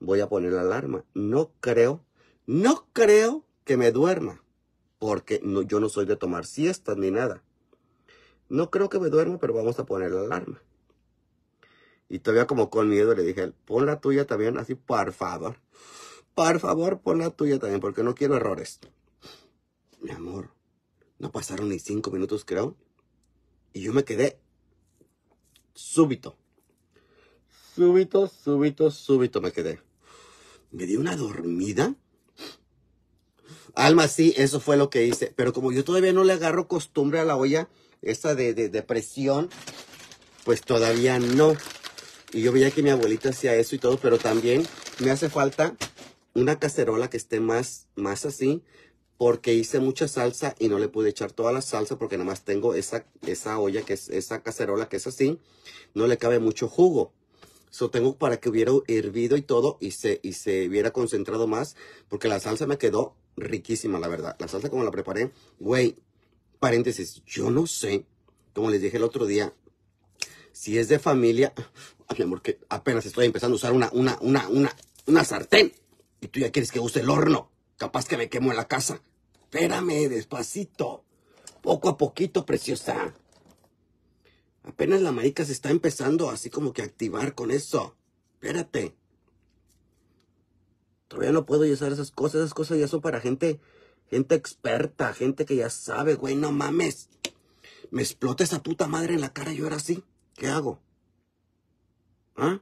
voy a poner la alarma. No creo, no creo que me duerma porque yo no soy de tomar siestas ni nada. No creo que me duerma, pero vamos a poner la alarma. Y todavía como con miedo le dije, pon la tuya también, así, por favor. Por favor, pon la tuya también, porque no quiero errores. Mi amor, no pasaron ni cinco minutos, creo. Y yo me quedé súbito. Súbito, súbito, súbito me quedé. Me di una dormida Alma, sí, eso fue lo que hice. Pero como yo todavía no le agarro costumbre a la olla, esa de, de, presión, pues todavía no. Y yo veía que mi abuelita hacía eso y todo, pero también me hace falta una cacerola que esté más, más así, porque hice mucha salsa y no le pude echar toda la salsa porque nada más tengo esa, olla, que es esa cacerola que es así, no le cabe mucho jugo. So tengo para que hubiera hervido y todo y y se hubiera concentrado más, porque la salsa me quedó riquísima, la verdad. La salsa como la preparé, güey, paréntesis, yo no sé, como les dije el otro día, si es de familia, mi amor, que apenas estoy empezando a usar una, una, una, una, una sartén. Y tú ya quieres que use el horno. Capaz que me quemo en la casa. Espérame, despacito. Poco a poquito, preciosa. Apenas la marica se está empezando así como que a activar con eso. Espérate. Todavía no puedo usar esas cosas. Esas cosas ya son para gente, gente experta, gente que ya sabe, güey, no mames. Me explota esa puta madre en la cara. Yo era así. ¿Qué hago? ¿Ah?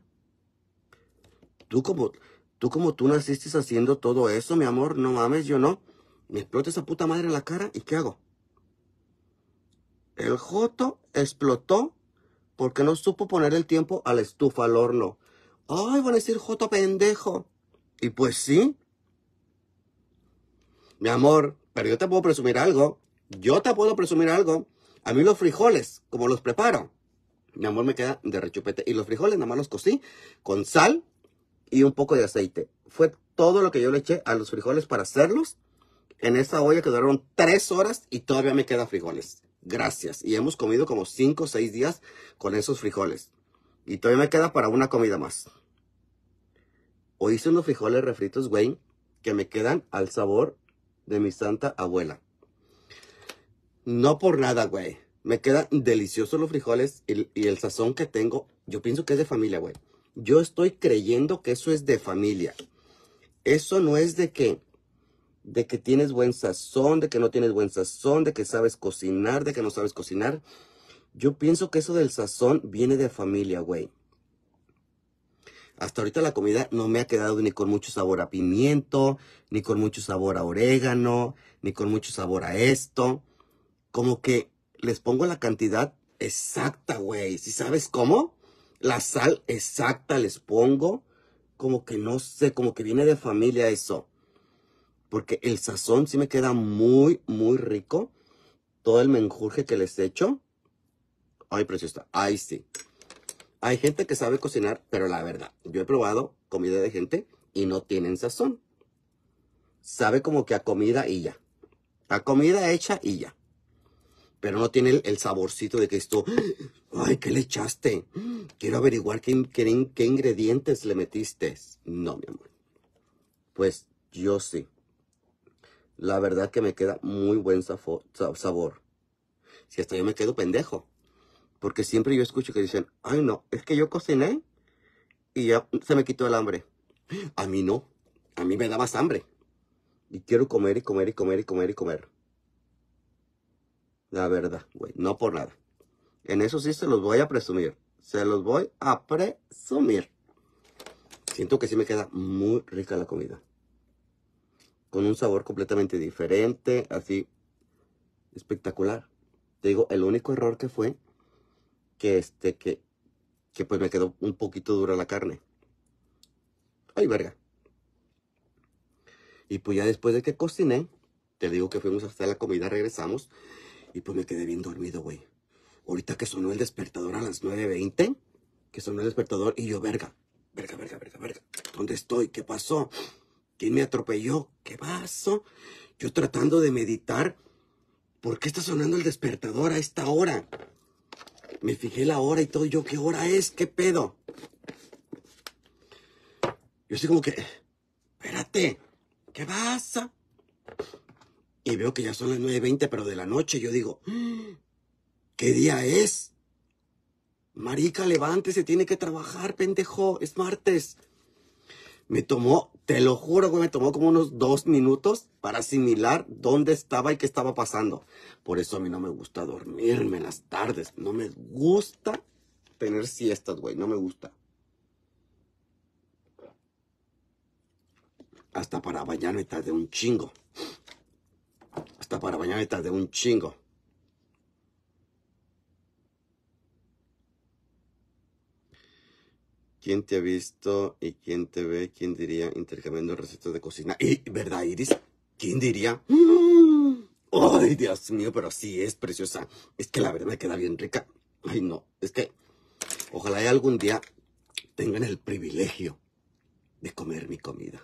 Tú como, tú tú naciste haciendo todo eso, mi amor, no mames, yo no. Me explota esa puta madre en la cara y ¿qué hago? El Joto explotó porque no supo poner el tiempo a la estufa al horno. Ay, van a decir Joto pendejo. Y pues sí. Mi amor, pero yo te puedo presumir algo. Yo te puedo presumir algo. A mí los frijoles, como los preparo, mi amor me queda de rechupete. Y los frijoles nada más los cocí con sal y un poco de aceite. Fue todo lo que yo le eché a los frijoles para hacerlos. En esa olla que duraron tres horas y todavía me queda frijoles. Gracias. Y hemos comido como cinco o seis días con esos frijoles. Y todavía me queda para una comida más o hice unos frijoles refritos, güey, que me quedan al sabor de mi santa abuela. No por nada, güey. Me quedan deliciosos los frijoles y, el sazón que tengo. Yo pienso que es de familia, güey. Yo estoy creyendo que eso es de familia. Eso no es de que, de que tienes buen sazón, de que no tienes buen sazón, de que sabes cocinar, de que no sabes cocinar. Yo pienso que eso del sazón viene de familia, güey. Hasta ahorita la comida no me ha quedado ni con mucho sabor a pimiento, ni con mucho sabor a orégano, ni con mucho sabor a esto. Como que les pongo la cantidad exacta, güey. ¿Si sabes cómo? La sal exacta les pongo. Como que no sé, como que viene de familia eso. Porque el sazón sí me queda muy, muy rico. Todo el menjurje que les he hecho. Ay, preciosa. Ay, sí. Hay gente que sabe cocinar, pero la verdad, yo he probado comida de gente y no tienen sazón. Sabe como que a comida y ya. A comida hecha y ya. Pero no tiene el, saborcito de que esto, ay, ¿qué le echaste? Quiero averiguar qué ingredientes le metiste. No, mi amor. Pues yo sí. La verdad que me queda muy buen sabor. Si hasta yo me quedo pendejo. Porque siempre yo escucho que dicen, ay no, es que yo cociné y ya se me quitó el hambre. A mí no, a mí me da más hambre. Y quiero comer y comer y comer y comer y comer. La verdad, güey, no por nada. En eso sí se los voy a presumir. Se los voy a presumir. Siento que sí me queda muy rica la comida. Con un sabor completamente diferente, así espectacular. Te digo, el único error que fue que este, que, que pues me quedó un poquito dura la carne. Ay, verga. Y pues ya después de que cociné, te digo que fuimos hasta la comida, regresamos. Y pues me quedé bien dormido, güey. Ahorita que sonó el despertador a las 9.20, que sonó el despertador y yo, verga, verga, verga, verga, verga. ¿Dónde estoy? ¿Qué pasó? ¿Quién me atropelló? ¿Qué pasó? Yo tratando de meditar. ¿Por qué está sonando el despertador a esta hora? Me fijé la hora y todo. yo, ¿qué hora es? ¿Qué pedo? Yo estoy como que, espérate, ¿qué pasa? Y veo que ya son las 9.20, pero de la noche. Yo digo, mm, ¿qué día es? Marica, levántese, tiene que trabajar, pendejo. Es martes. Me tomó, te lo juro que me tomó como unos dos minutos para asimilar dónde estaba y qué estaba pasando. Por eso a mí no me gusta dormirme en las tardes. No me gusta tener siestas, güey. No me gusta. Hasta para bañarme de un chingo. Hasta para bañarme de un chingo. ¿Quién te ha visto y quién te ve? ¿Quién diría intercambiando recetas de cocina? ¿Y verdad, Iris? ¿Quién diría? ¡Mm! ¡Ay, Dios mío! Pero sí es preciosa. Es que la verdad me queda bien rica. Ay, no. Es que ojalá y algún día tengan el privilegio de comer mi comida.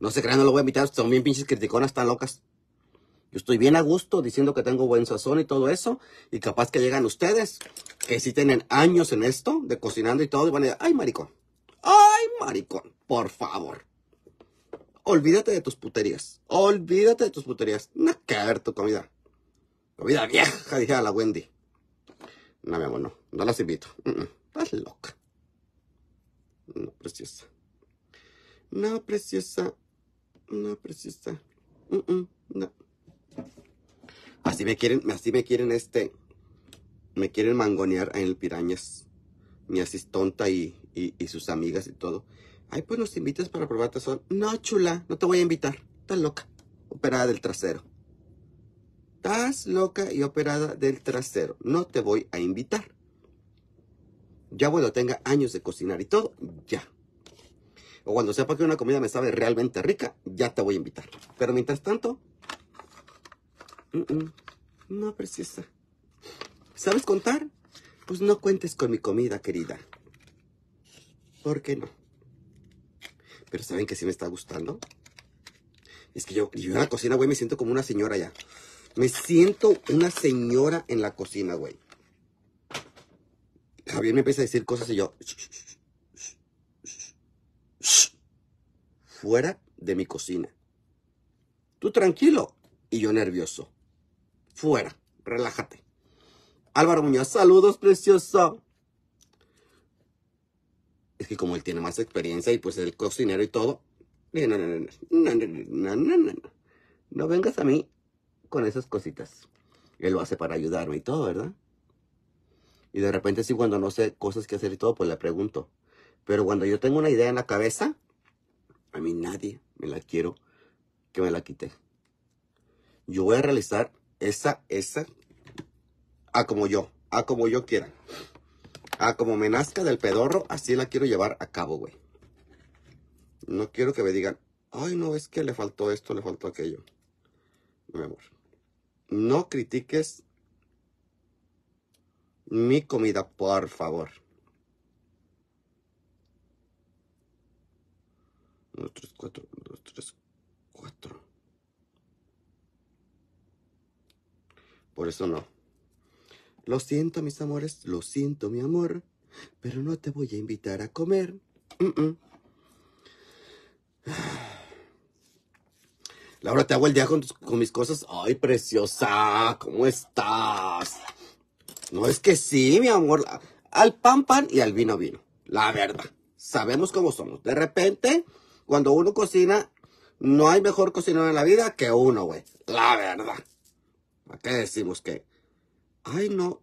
No se crean, no lo voy a invitar. Son bien pinches criticonas, están locas. Yo estoy bien a gusto diciendo que tengo buen sazón y todo eso. Y capaz que llegan ustedes que sí tienen años en esto, de cocinando y todo, y van a decir, ay, maricón. Ay, maricón, por favor. Olvídate de tus puterías. Olvídate de tus puterías. No que ver tu comida. Comida vieja, dije a la Wendy. No, mi amor, no. No las invito. Mm, mm, estás loca. No, preciosa. No, preciosa. No, preciosa. Mm, mm no. Así me quieren, así me quieren este, me quieren mangonear en el Pirañas. Mi asistonta y, y, sus amigas y todo. Ay, pues nos invitas para probar tazón. No, chula, no te voy a invitar. Estás loca. Operada del trasero. Estás loca y operada del trasero. No te voy a invitar. Ya cuando tenga años de cocinar y todo, ya. O cuando sepa que una comida me sabe realmente rica, ya te voy a invitar. Pero mientras tanto, Mm, mm. No, preciosa. ¿Sabes contar? Pues no cuentes con mi comida, querida. ¿Por qué no? Pero ¿saben que sí me está gustando? Es que yo, yo en la cocina, güey, me siento como una señora ya. Me siento una señora en la cocina, güey. Javier me empieza a decir cosas y yo... Fuera de mi cocina. Tú tranquilo y yo nervioso fuera. Relájate. Álvaro Muñoz, saludos, precioso. Es que como él tiene más experiencia y pues el cocinero y todo. No, No vengas a mí con esas cositas. Él lo hace para ayudarme y todo, ¿verdad? Y de repente sí, cuando no sé cosas que hacer y todo, pues le pregunto. Pero cuando yo tengo una idea en la cabeza, a mí nadie me la quiero que me la quite. Yo voy a realizar esa, esa. a como yo, a como yo quiera. A como me nazca del pedorro, así la quiero llevar a cabo, güey. No quiero que me digan, ay, no, es que le faltó esto, le faltó aquello. Mi amor, no critiques mi comida, por favor. Uno, tres, cuatro, uno, tres, cuatro. Por eso no. Lo siento, mis amores, lo siento, mi amor, pero no te voy a invitar a comer. Laura, te hago el día con, con, mis cosas. Ay, preciosa, ¿cómo estás? No es que sí, mi amor. Al pan, pan y al vino, vino. La verdad. Sabemos cómo somos. De repente, cuando uno cocina, no hay mejor cocinero en la vida que uno, güey. La verdad qué decimos que? Ay, no,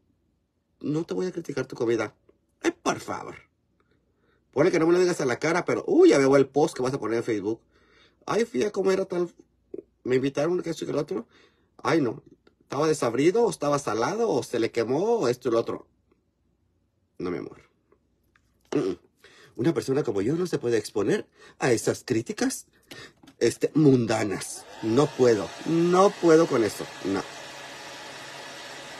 no te voy a criticar tu comida. Ay, por favor. Pone que no me lo digas a la cara, pero, uy, ya veo el post que vas a poner en Facebook. Ay, fui a comer a tal, me invitaron que esto y el otro. Ay, no, estaba desabrido, o estaba salado, o se le quemó, o esto y lo otro. No, mi amor. Una persona como yo no se puede exponer a esas críticas este, mundanas. No puedo, no puedo con eso, no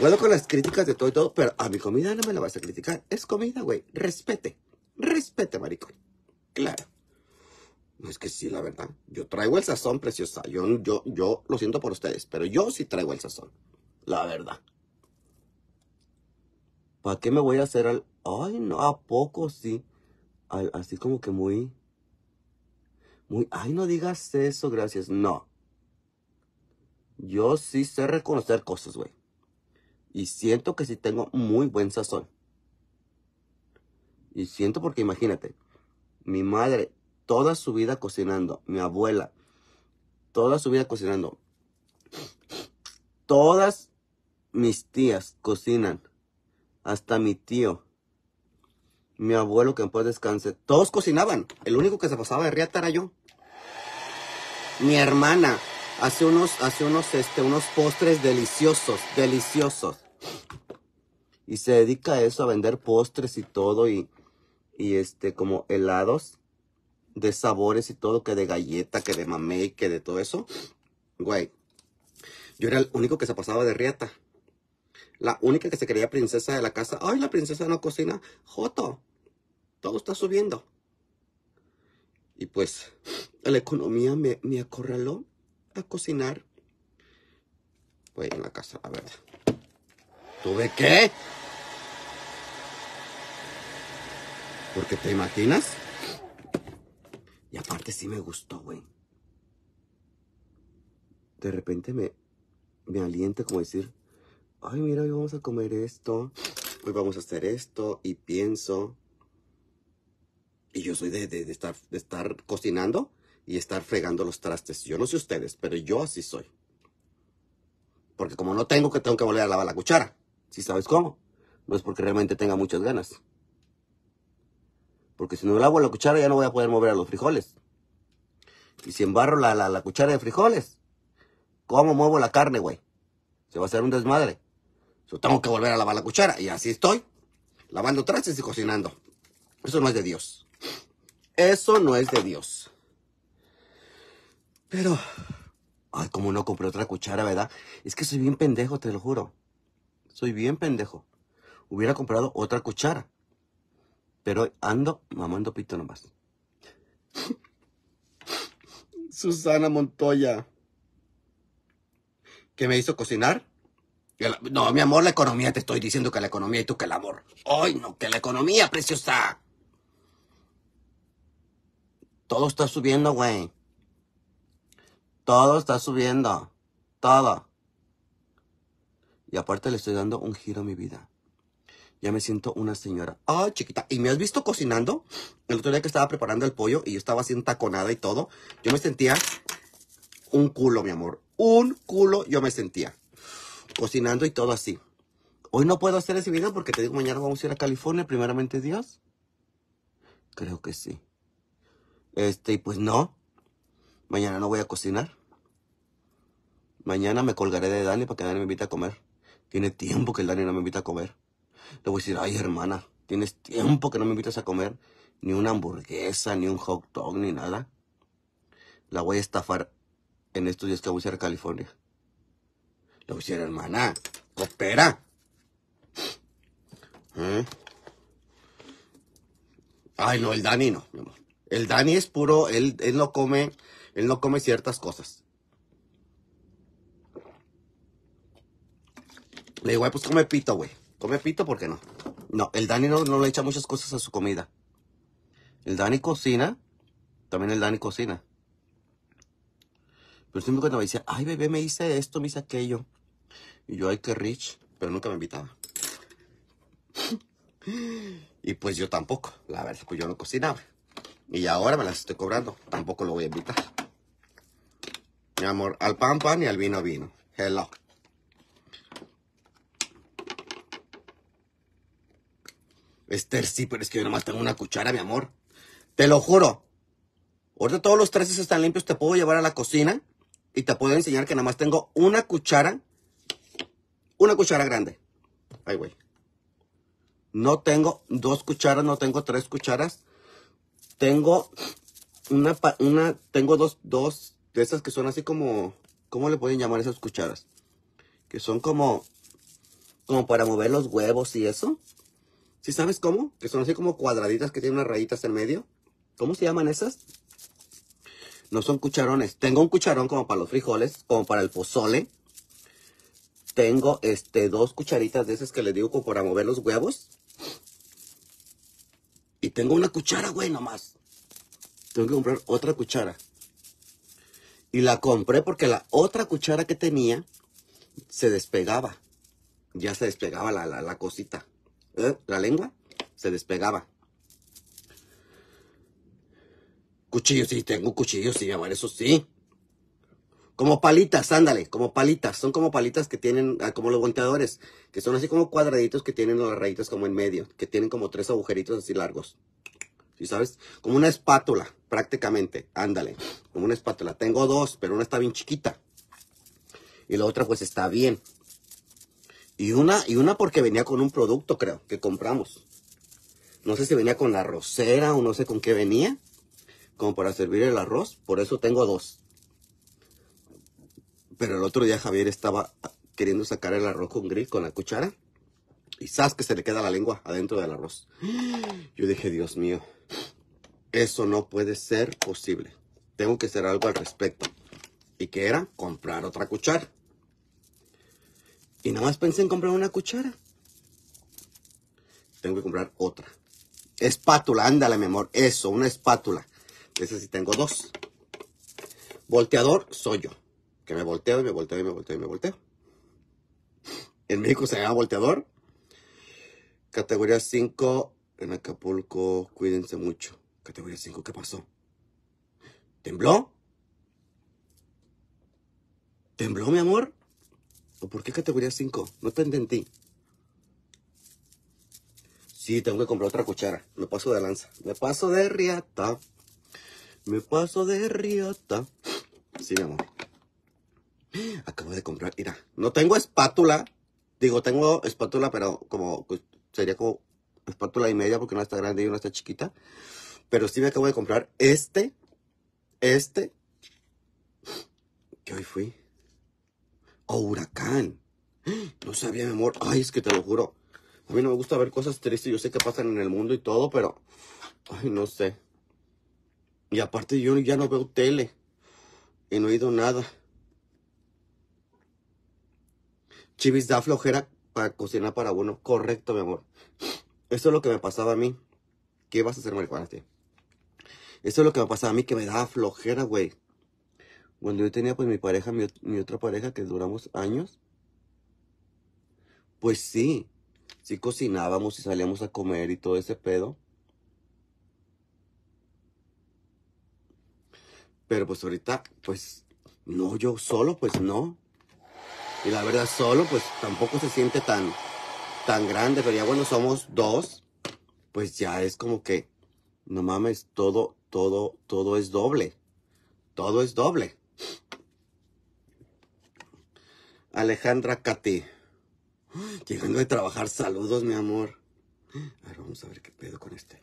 acuerdo con las críticas de todo y todo, pero a mi comida no me la vas a criticar. Es comida, güey. Respete. Respete, maricón. Claro. No es que sí, la verdad. Yo traigo el sazón, preciosa. Yo, yo, yo lo siento por ustedes, pero yo sí traigo el sazón. La verdad. ¿Para qué me voy a hacer al... Ay, no, ¿a poco sí? así como que muy... Muy... Ay, no digas eso, gracias. No. Yo sí sé reconocer cosas, güey. Y siento que si tengo muy buen sazón. Y siento porque imagínate, mi madre toda su vida cocinando, mi abuela toda su vida cocinando, todas mis tías cocinan, hasta mi tío, mi abuelo que en descanse, todos cocinaban, el único que se pasaba de riata era yo, mi hermana, hace unos, hace unos, este, unos postres deliciosos, deliciosos. Y se dedica a eso, a vender postres y todo, y, y este, como helados de sabores y todo, que de galleta, que de mamey, que de todo eso. Güey, yo era el único que se pasaba de riata. La única que se creía princesa de la casa. Ay, la princesa no cocina. Joto, todo está subiendo. Y pues, la economía me, me acorraló a cocinar, pues en la casa, la verdad. ¿Tuve qué? Porque te imaginas. Y aparte sí me gustó, güey. De repente me, me alienta como decir, ay, mira, hoy vamos a comer esto, hoy vamos a hacer esto, y pienso. Y yo soy de estar, de estar cocinando y estar fregando los trastes. Yo no sé ustedes, pero yo así soy. Porque como no tengo que tengo que volver a lavar la cuchara. Si sabes cómo. No es porque realmente tenga muchas ganas. Porque si no lavo la cuchara ya no voy a poder mover a los frijoles. Y si embarro la, la, la cuchara de frijoles, ¿cómo muevo la carne, güey? Se va a hacer un desmadre. Yo tengo que volver a lavar la cuchara. Y así estoy. Lavando trastes y cocinando. Eso no es de Dios. Eso no es de Dios. Pero... Ay, como no compré otra cuchara, ¿verdad? Es que soy bien pendejo, te lo juro. Soy bien pendejo. Hubiera comprado otra cuchara. Pero ando mamando pito nomás. Susana Montoya. ¿Qué me hizo cocinar? No, mi amor, la economía, te estoy diciendo que la economía y tú que el amor. Ay, no, que la economía, preciosa. Todo está subiendo, güey. Todo está subiendo. Todo. Y aparte le estoy dando un giro a mi vida. Ya me siento una señora. Ah, chiquita. ¿Y me has visto cocinando? El otro día que estaba preparando el pollo y yo estaba haciendo taconada y todo. Yo me sentía un culo, mi amor. Un culo yo me sentía. Cocinando y todo así. Hoy no puedo hacer ese video porque te digo mañana vamos a ir a California, primeramente Dios. Creo que sí. Este, y pues no. Mañana no voy a cocinar. Mañana me colgaré de Dani para que Dani me invite a comer. Tiene tiempo que el Dani no me invita a comer. Le voy a decir, ay hermana, tienes tiempo que no me invitas a comer ni una hamburguesa, ni un hot dog, ni nada. La voy a estafar en estos días que voy a ir a California. Le voy a decir, hermana, coopera. ¿Eh? Ay, no, el Dani no, El Dani es puro, él, él no come, él no come ciertas cosas. Le digo, pues come pito, güey. Come pito ¿por qué no. No, el Dani no, no le echa muchas cosas a su comida. El Dani cocina. También el Dani cocina. Pero siempre cuando me decía, ay, bebé, me hice esto, me hice aquello. Y yo, ay, qué rich. Pero nunca me invitaba. y pues yo tampoco. La verdad, pues yo no cocinaba. Y ahora me las estoy cobrando. Tampoco lo voy a invitar. Mi amor, al pan, pan y al vino, vino. Hello. Esther, sí, pero es que yo más tengo una cuchara, mi amor. Te lo juro. Ahorita todos los trastes están limpios, te puedo llevar a la cocina y te puedo enseñar que nada más tengo una cuchara, una cuchara grande. Ay, güey. No tengo dos cucharas, no tengo tres cucharas. Tengo una, una, tengo dos, dos de esas que son así como, ¿cómo le pueden llamar esas cucharas? Que son como, como para mover los huevos y eso. ¿Sí sabes cómo? Que son así como cuadraditas que tienen unas rayitas en medio. ¿Cómo se llaman esas? No son cucharones. Tengo un cucharón como para los frijoles, como para el pozole. Tengo este, dos cucharitas de esas que les digo como para mover los huevos. Y tengo una cuchara, güey, nomás. Tengo que comprar otra cuchara. Y la compré porque la otra cuchara que tenía se despegaba. Ya se despegaba la, la cosita. ¿Eh? la lengua se despegaba. Cuchillos, sí, tengo cuchillos, sí, mi eso sí. Como palitas, ándale, como palitas. Son como palitas que tienen, ah, como los volteadores, que son así como cuadraditos que tienen las rayitas como en medio, que tienen como tres agujeritos así largos. ¿Sí sabes? Como una espátula, prácticamente. Ándale, como una espátula. Tengo dos, pero una está bien chiquita. Y la otra pues está bien. Y una, y una porque venía con un producto, creo, que compramos. No sé si venía con la rosera o no sé con qué venía. Como para servir el arroz. Por eso tengo dos. Pero el otro día Javier estaba queriendo sacar el arroz con grill con la cuchara. Y sabes que se le queda la lengua adentro del arroz. Yo dije, Dios mío, eso no puede ser posible. Tengo que hacer algo al respecto. ¿Y que era? Comprar otra cuchara. Y nada más pensé en comprar una cuchara. Tengo que comprar otra. Espátula, ándale, mi amor. Eso, una espátula. Esa sí tengo dos. Volteador soy yo. Que me volteo y me volteo y me volteo y me volteo. En México se llama volteador. Categoría 5 en Acapulco. Cuídense mucho. Categoría 5, ¿qué pasó? ¿Tembló? ¿Tembló, mi amor? por qué categoría 5? No te entendí. Sí, tengo que comprar otra cuchara. Me paso de lanza. Me paso de riata. Me paso de riata. Sí, mi amor. Acabo de comprar. Mira, no tengo espátula. Digo, tengo espátula, pero como pues, sería como espátula y media porque una está grande y una está chiquita. Pero sí me acabo de comprar este. Este. Que hoy fui huracán. No sabía, mi amor. Ay, es que te lo juro. A mí no me gusta ver cosas tristes. Yo sé que pasan en el mundo y todo, pero... Ay, no sé. Y aparte yo ya no veo tele. Y no he oído nada. Chivis da flojera para cocinar para uno. Correcto, mi amor. Eso es lo que me pasaba a mí. ¿Qué vas a hacer, marihuana? Eso es lo que me pasaba a mí, que me da flojera, güey. Cuando yo tenía pues mi pareja, mi, otra pareja que duramos años, pues sí, sí cocinábamos y salíamos a comer y todo ese pedo. Pero pues ahorita, pues no, yo solo, pues no. Y la verdad, solo, pues tampoco se siente tan, tan grande. Pero ya bueno, somos dos, pues ya es como que, no mames, todo, todo, todo es doble. Todo es doble. Alejandra Cati. Llegando de trabajar, saludos, mi amor. ver, vamos a ver qué pedo con este.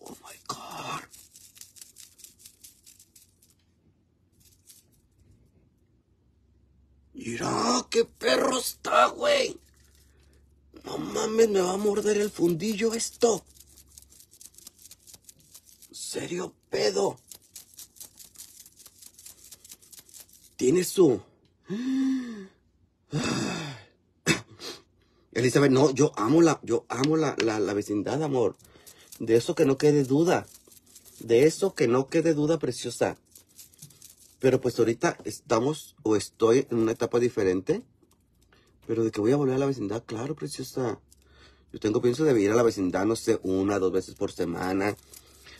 Oh my God. Mira, qué perro está, güey. No mames, me va a morder el fundillo esto serio pedo. Tiene su... Elizabeth, no, yo amo la, yo amo la, vecindad, amor. De eso que no quede duda. De eso que no quede duda, preciosa. Pero pues ahorita estamos o estoy en una etapa diferente. Pero de que voy a volver a la vecindad, claro, preciosa. Yo tengo pienso de ir a la vecindad, no sé, una, dos veces por semana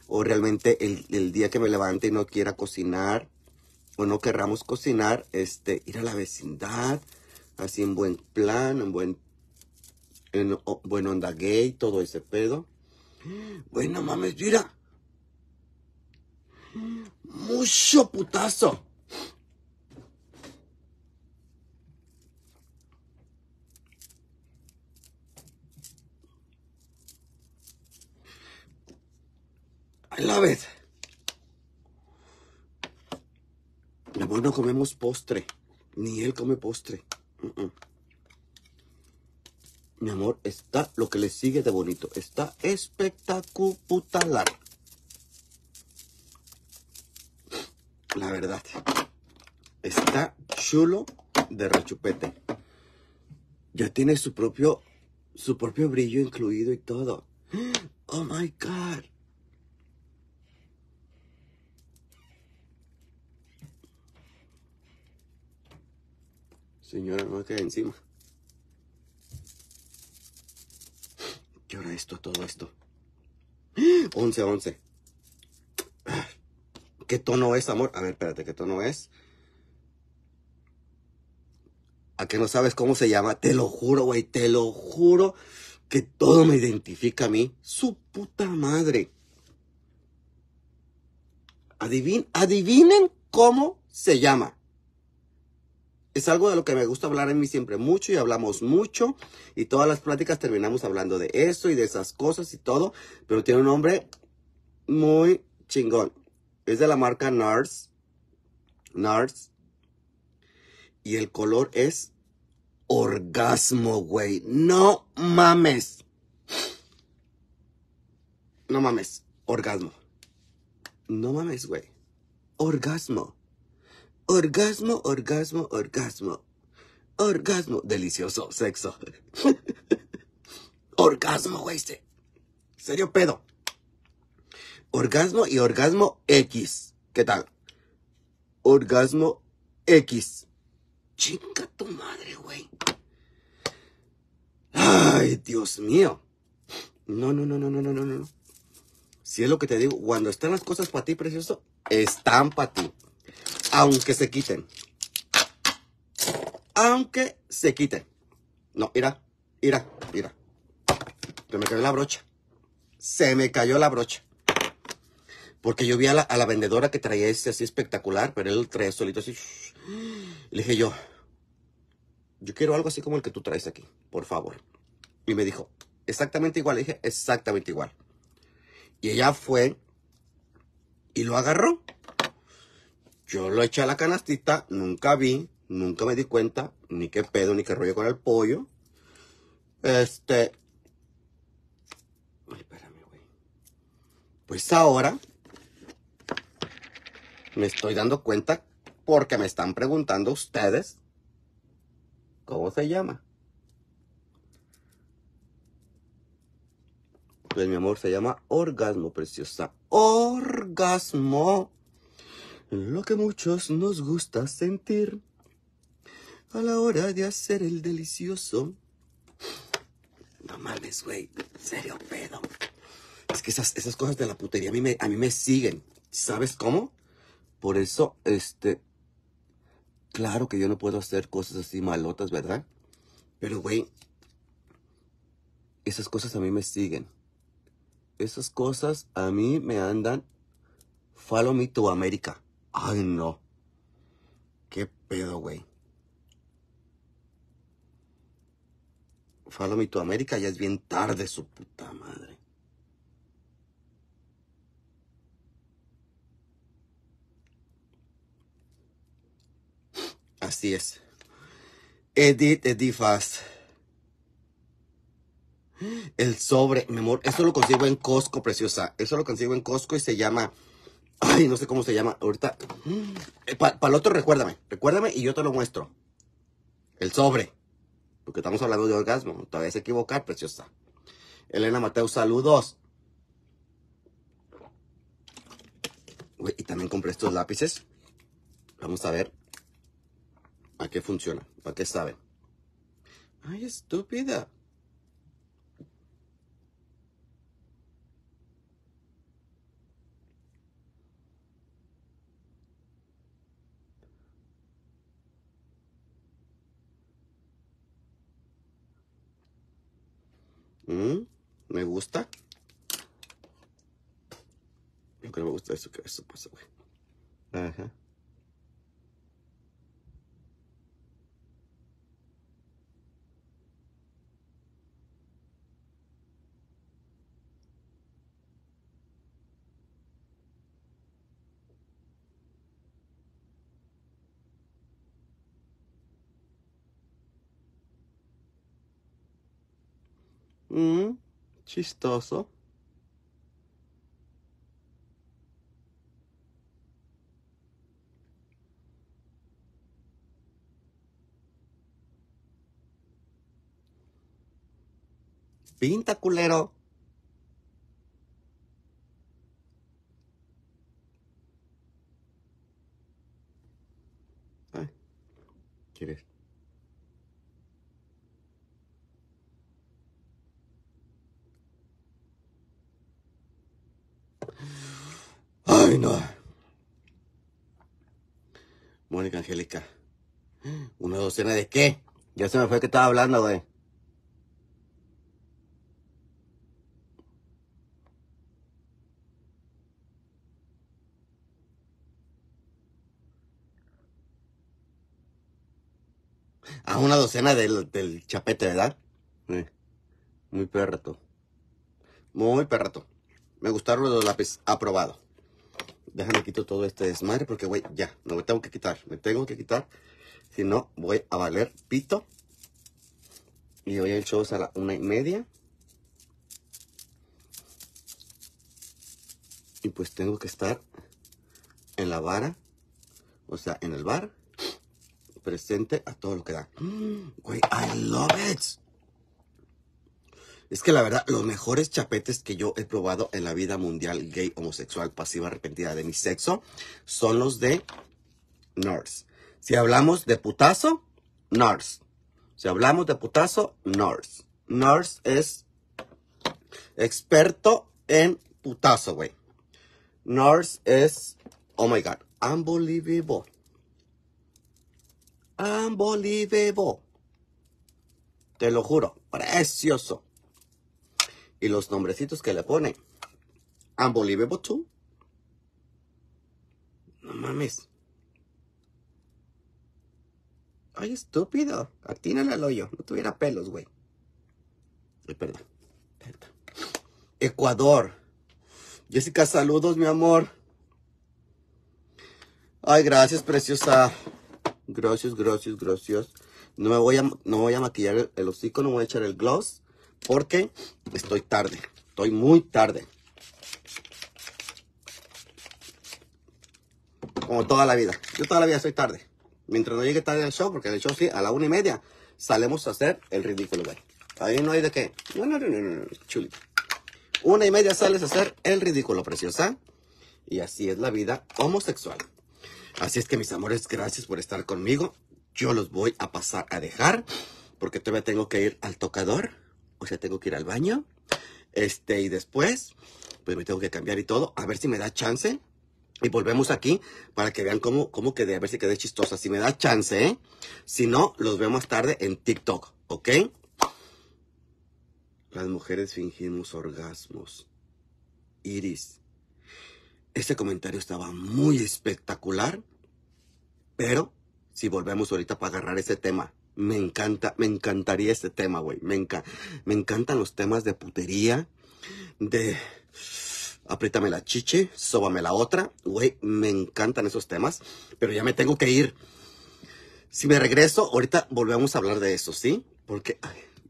o realmente el, día que me levante y no quiera cocinar o no querramos cocinar, este, ir a la vecindad, así en buen plan, en buen, en, buen onda gay, todo ese pedo. Bueno, mames, mira. Mucho putazo. La vez, Mi amor, no comemos postre. Ni él come postre. Mi amor, está lo que le sigue de bonito. Está espectacular. La verdad. Está chulo de rechupete. Ya tiene su propio, su propio brillo incluido y todo. Oh my God. Señora, no me queda encima. ¿Qué hora esto, todo esto? 11, 11. ¿Qué tono es, amor? A ver, espérate, ¿qué tono es? ¿A que no sabes cómo se llama? Te lo juro, güey, te lo juro que todo me identifica a mí. Su puta madre. Adivin, adivinen cómo se llama. Es algo de lo que me gusta hablar en mí siempre mucho y hablamos mucho y todas las pláticas terminamos hablando de eso y de esas cosas y todo, pero tiene un nombre muy chingón. Es de la marca NARS. NARS. Y el color es orgasmo, güey. No mames. No mames. Orgasmo. No mames, güey. Orgasmo. Orgasmo, orgasmo, orgasmo. Orgasmo, delicioso sexo. orgasmo, güey. Serio pedo. Orgasmo y orgasmo X. ¿Qué tal? Orgasmo X. Chinga tu madre, güey. Ay, Dios mío. No, no, no, no, no, no, no, no. Si es lo que te digo, cuando están las cosas para ti, precioso, están para ti. Aunque se quiten. Aunque se quiten. No, mira, mira, mira. Se me cayó la brocha. Se me cayó la brocha. Porque yo vi a la, a la vendedora que traía ese así espectacular, pero él traía solito así. Le dije yo, yo quiero algo así como el que tú traes aquí, por favor. Y me dijo, exactamente igual. Le dije, exactamente igual. Y ella fue y lo agarró. Yo lo eché a la canastita, nunca vi, nunca me di cuenta, ni qué pedo, ni qué rollo con el pollo. Este. Ay, espérame, güey. Pues ahora me estoy dando cuenta porque me están preguntando ustedes cómo se llama. Pues mi amor, se llama orgasmo, preciosa. Orgasmo lo que muchos nos gusta sentir a la hora de hacer el delicioso. No mames, güey, serio pedo. Es que esas, esas cosas de la putería a mí, me, a mí me siguen. ¿Sabes cómo? Por eso, este, claro que yo no puedo hacer cosas así malotas, ¿verdad? Pero, güey, esas cosas a mí me siguen. Esas cosas a mí me andan follow me to America. Ay, no. ¿Qué pedo, güey? Follow Me to América ya es bien tarde, su puta madre. Así es. Edit, edit El sobre, mi amor, eso lo consigo en Costco, preciosa. Eso lo consigo en Costco y se llama Ay, no sé cómo se llama. Ahorita. Mm, Para el otro, recuérdame. Recuérdame y yo te lo muestro. El sobre. Porque estamos hablando de orgasmo. Te vas a equivocar, preciosa. Elena Mateo, saludos. y también compré estos lápices. Vamos a ver a qué funciona, Para qué saben. Ay, estúpida. Mm, me gusta. Creo que no me gusta eso que eso pasa, güey. Ajá. chistoso. Pinta culero. Mónica Angélica. ¿Una docena de qué? Ya se me fue que estaba hablando, güey. Ah, una docena del, del chapete, ¿verdad? Muy perrato. Muy perrato. Me gustaron los lápices. Aprobado. Déjame quito todo este desmadre porque, güey, ya, no me tengo que quitar. Me tengo que quitar. Si no, voy a valer pito. Y hoy el show es a la una y media. Y pues tengo que estar en la vara, o sea, en el bar, presente a todo lo que da. Güey, I love it. Es que la verdad, los mejores chapetes que yo he probado en la vida mundial gay, homosexual, pasiva, arrepentida de mi sexo, son los de North. Si hablamos de putazo, Nurse. Si hablamos de putazo, North, Nurse es experto en putazo, güey. Nurse es, oh my god, unbelievable. Unbelievable. Te lo juro, precioso y los nombrecitos que le ponen. Unbelievable too. No mames. Ay, estúpido. Atínale al hoyo. No tuviera pelos, güey. Ay, perdón. Ecuador. Jessica, saludos, mi amor. Ay, gracias, preciosa. Gracias, gracias, gracias. No me voy a, no voy a maquillar el, hocico, no voy a echar el gloss. Porque estoy tarde. Estoy muy tarde. Como toda la vida. Yo toda la vida soy tarde. Mientras no llegue tarde al show, porque el show sí, a la una y media Salemos a hacer el ridículo, güey. Ahí no hay de qué. No, no, no, no, no, Una y media sales a hacer el ridículo, preciosa. Y así es la vida homosexual. Así es que, mis amores, gracias por estar conmigo. Yo los voy a pasar a dejar porque todavía tengo que ir al tocador o sea, tengo que ir al baño. Este, y después, pues me tengo que cambiar y todo, a ver si me da chance. Y volvemos aquí para que vean cómo, cómo quedé, a ver si quedé chistosa. Si me da chance, ¿eh? Si no, los vemos tarde en TikTok, ¿ok? Las mujeres fingimos orgasmos. Iris. Este comentario estaba muy espectacular, pero si volvemos ahorita para agarrar ese tema me encanta, me encantaría este tema, güey. Me, me encantan los temas de putería, de apriétame la chiche, sóbame la otra. Güey, me encantan esos temas, pero ya me tengo que ir. Si me regreso, ahorita volvemos a hablar de eso, ¿sí? Porque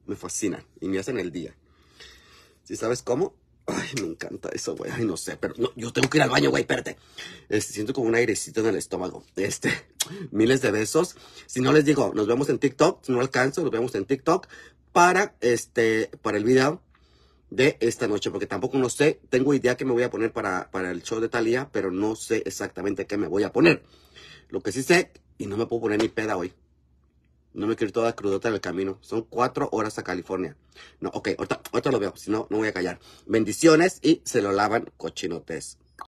me fascinan y me hacen el día. ¿Si sabes cómo? Ay, me encanta eso, güey. Ay, no sé, pero yo tengo que ir al baño, güey, espérate. Este, siento como un airecito en el estómago. Este, miles de besos. Si no les digo, nos vemos en TikTok. Si no alcanzo, nos vemos en TikTok para este, para el video de esta noche, porque tampoco no sé, tengo idea que me voy a poner para, para el show de Thalía, pero no sé exactamente qué me voy a poner. Lo que sí sé, y no me puedo poner ni peda hoy. No me quiero toda crudota en el camino. Son cuatro horas a California. No, ok, ahorita, ahorita lo veo. Si no, no voy a callar. Bendiciones y se lo lavan cochinotes.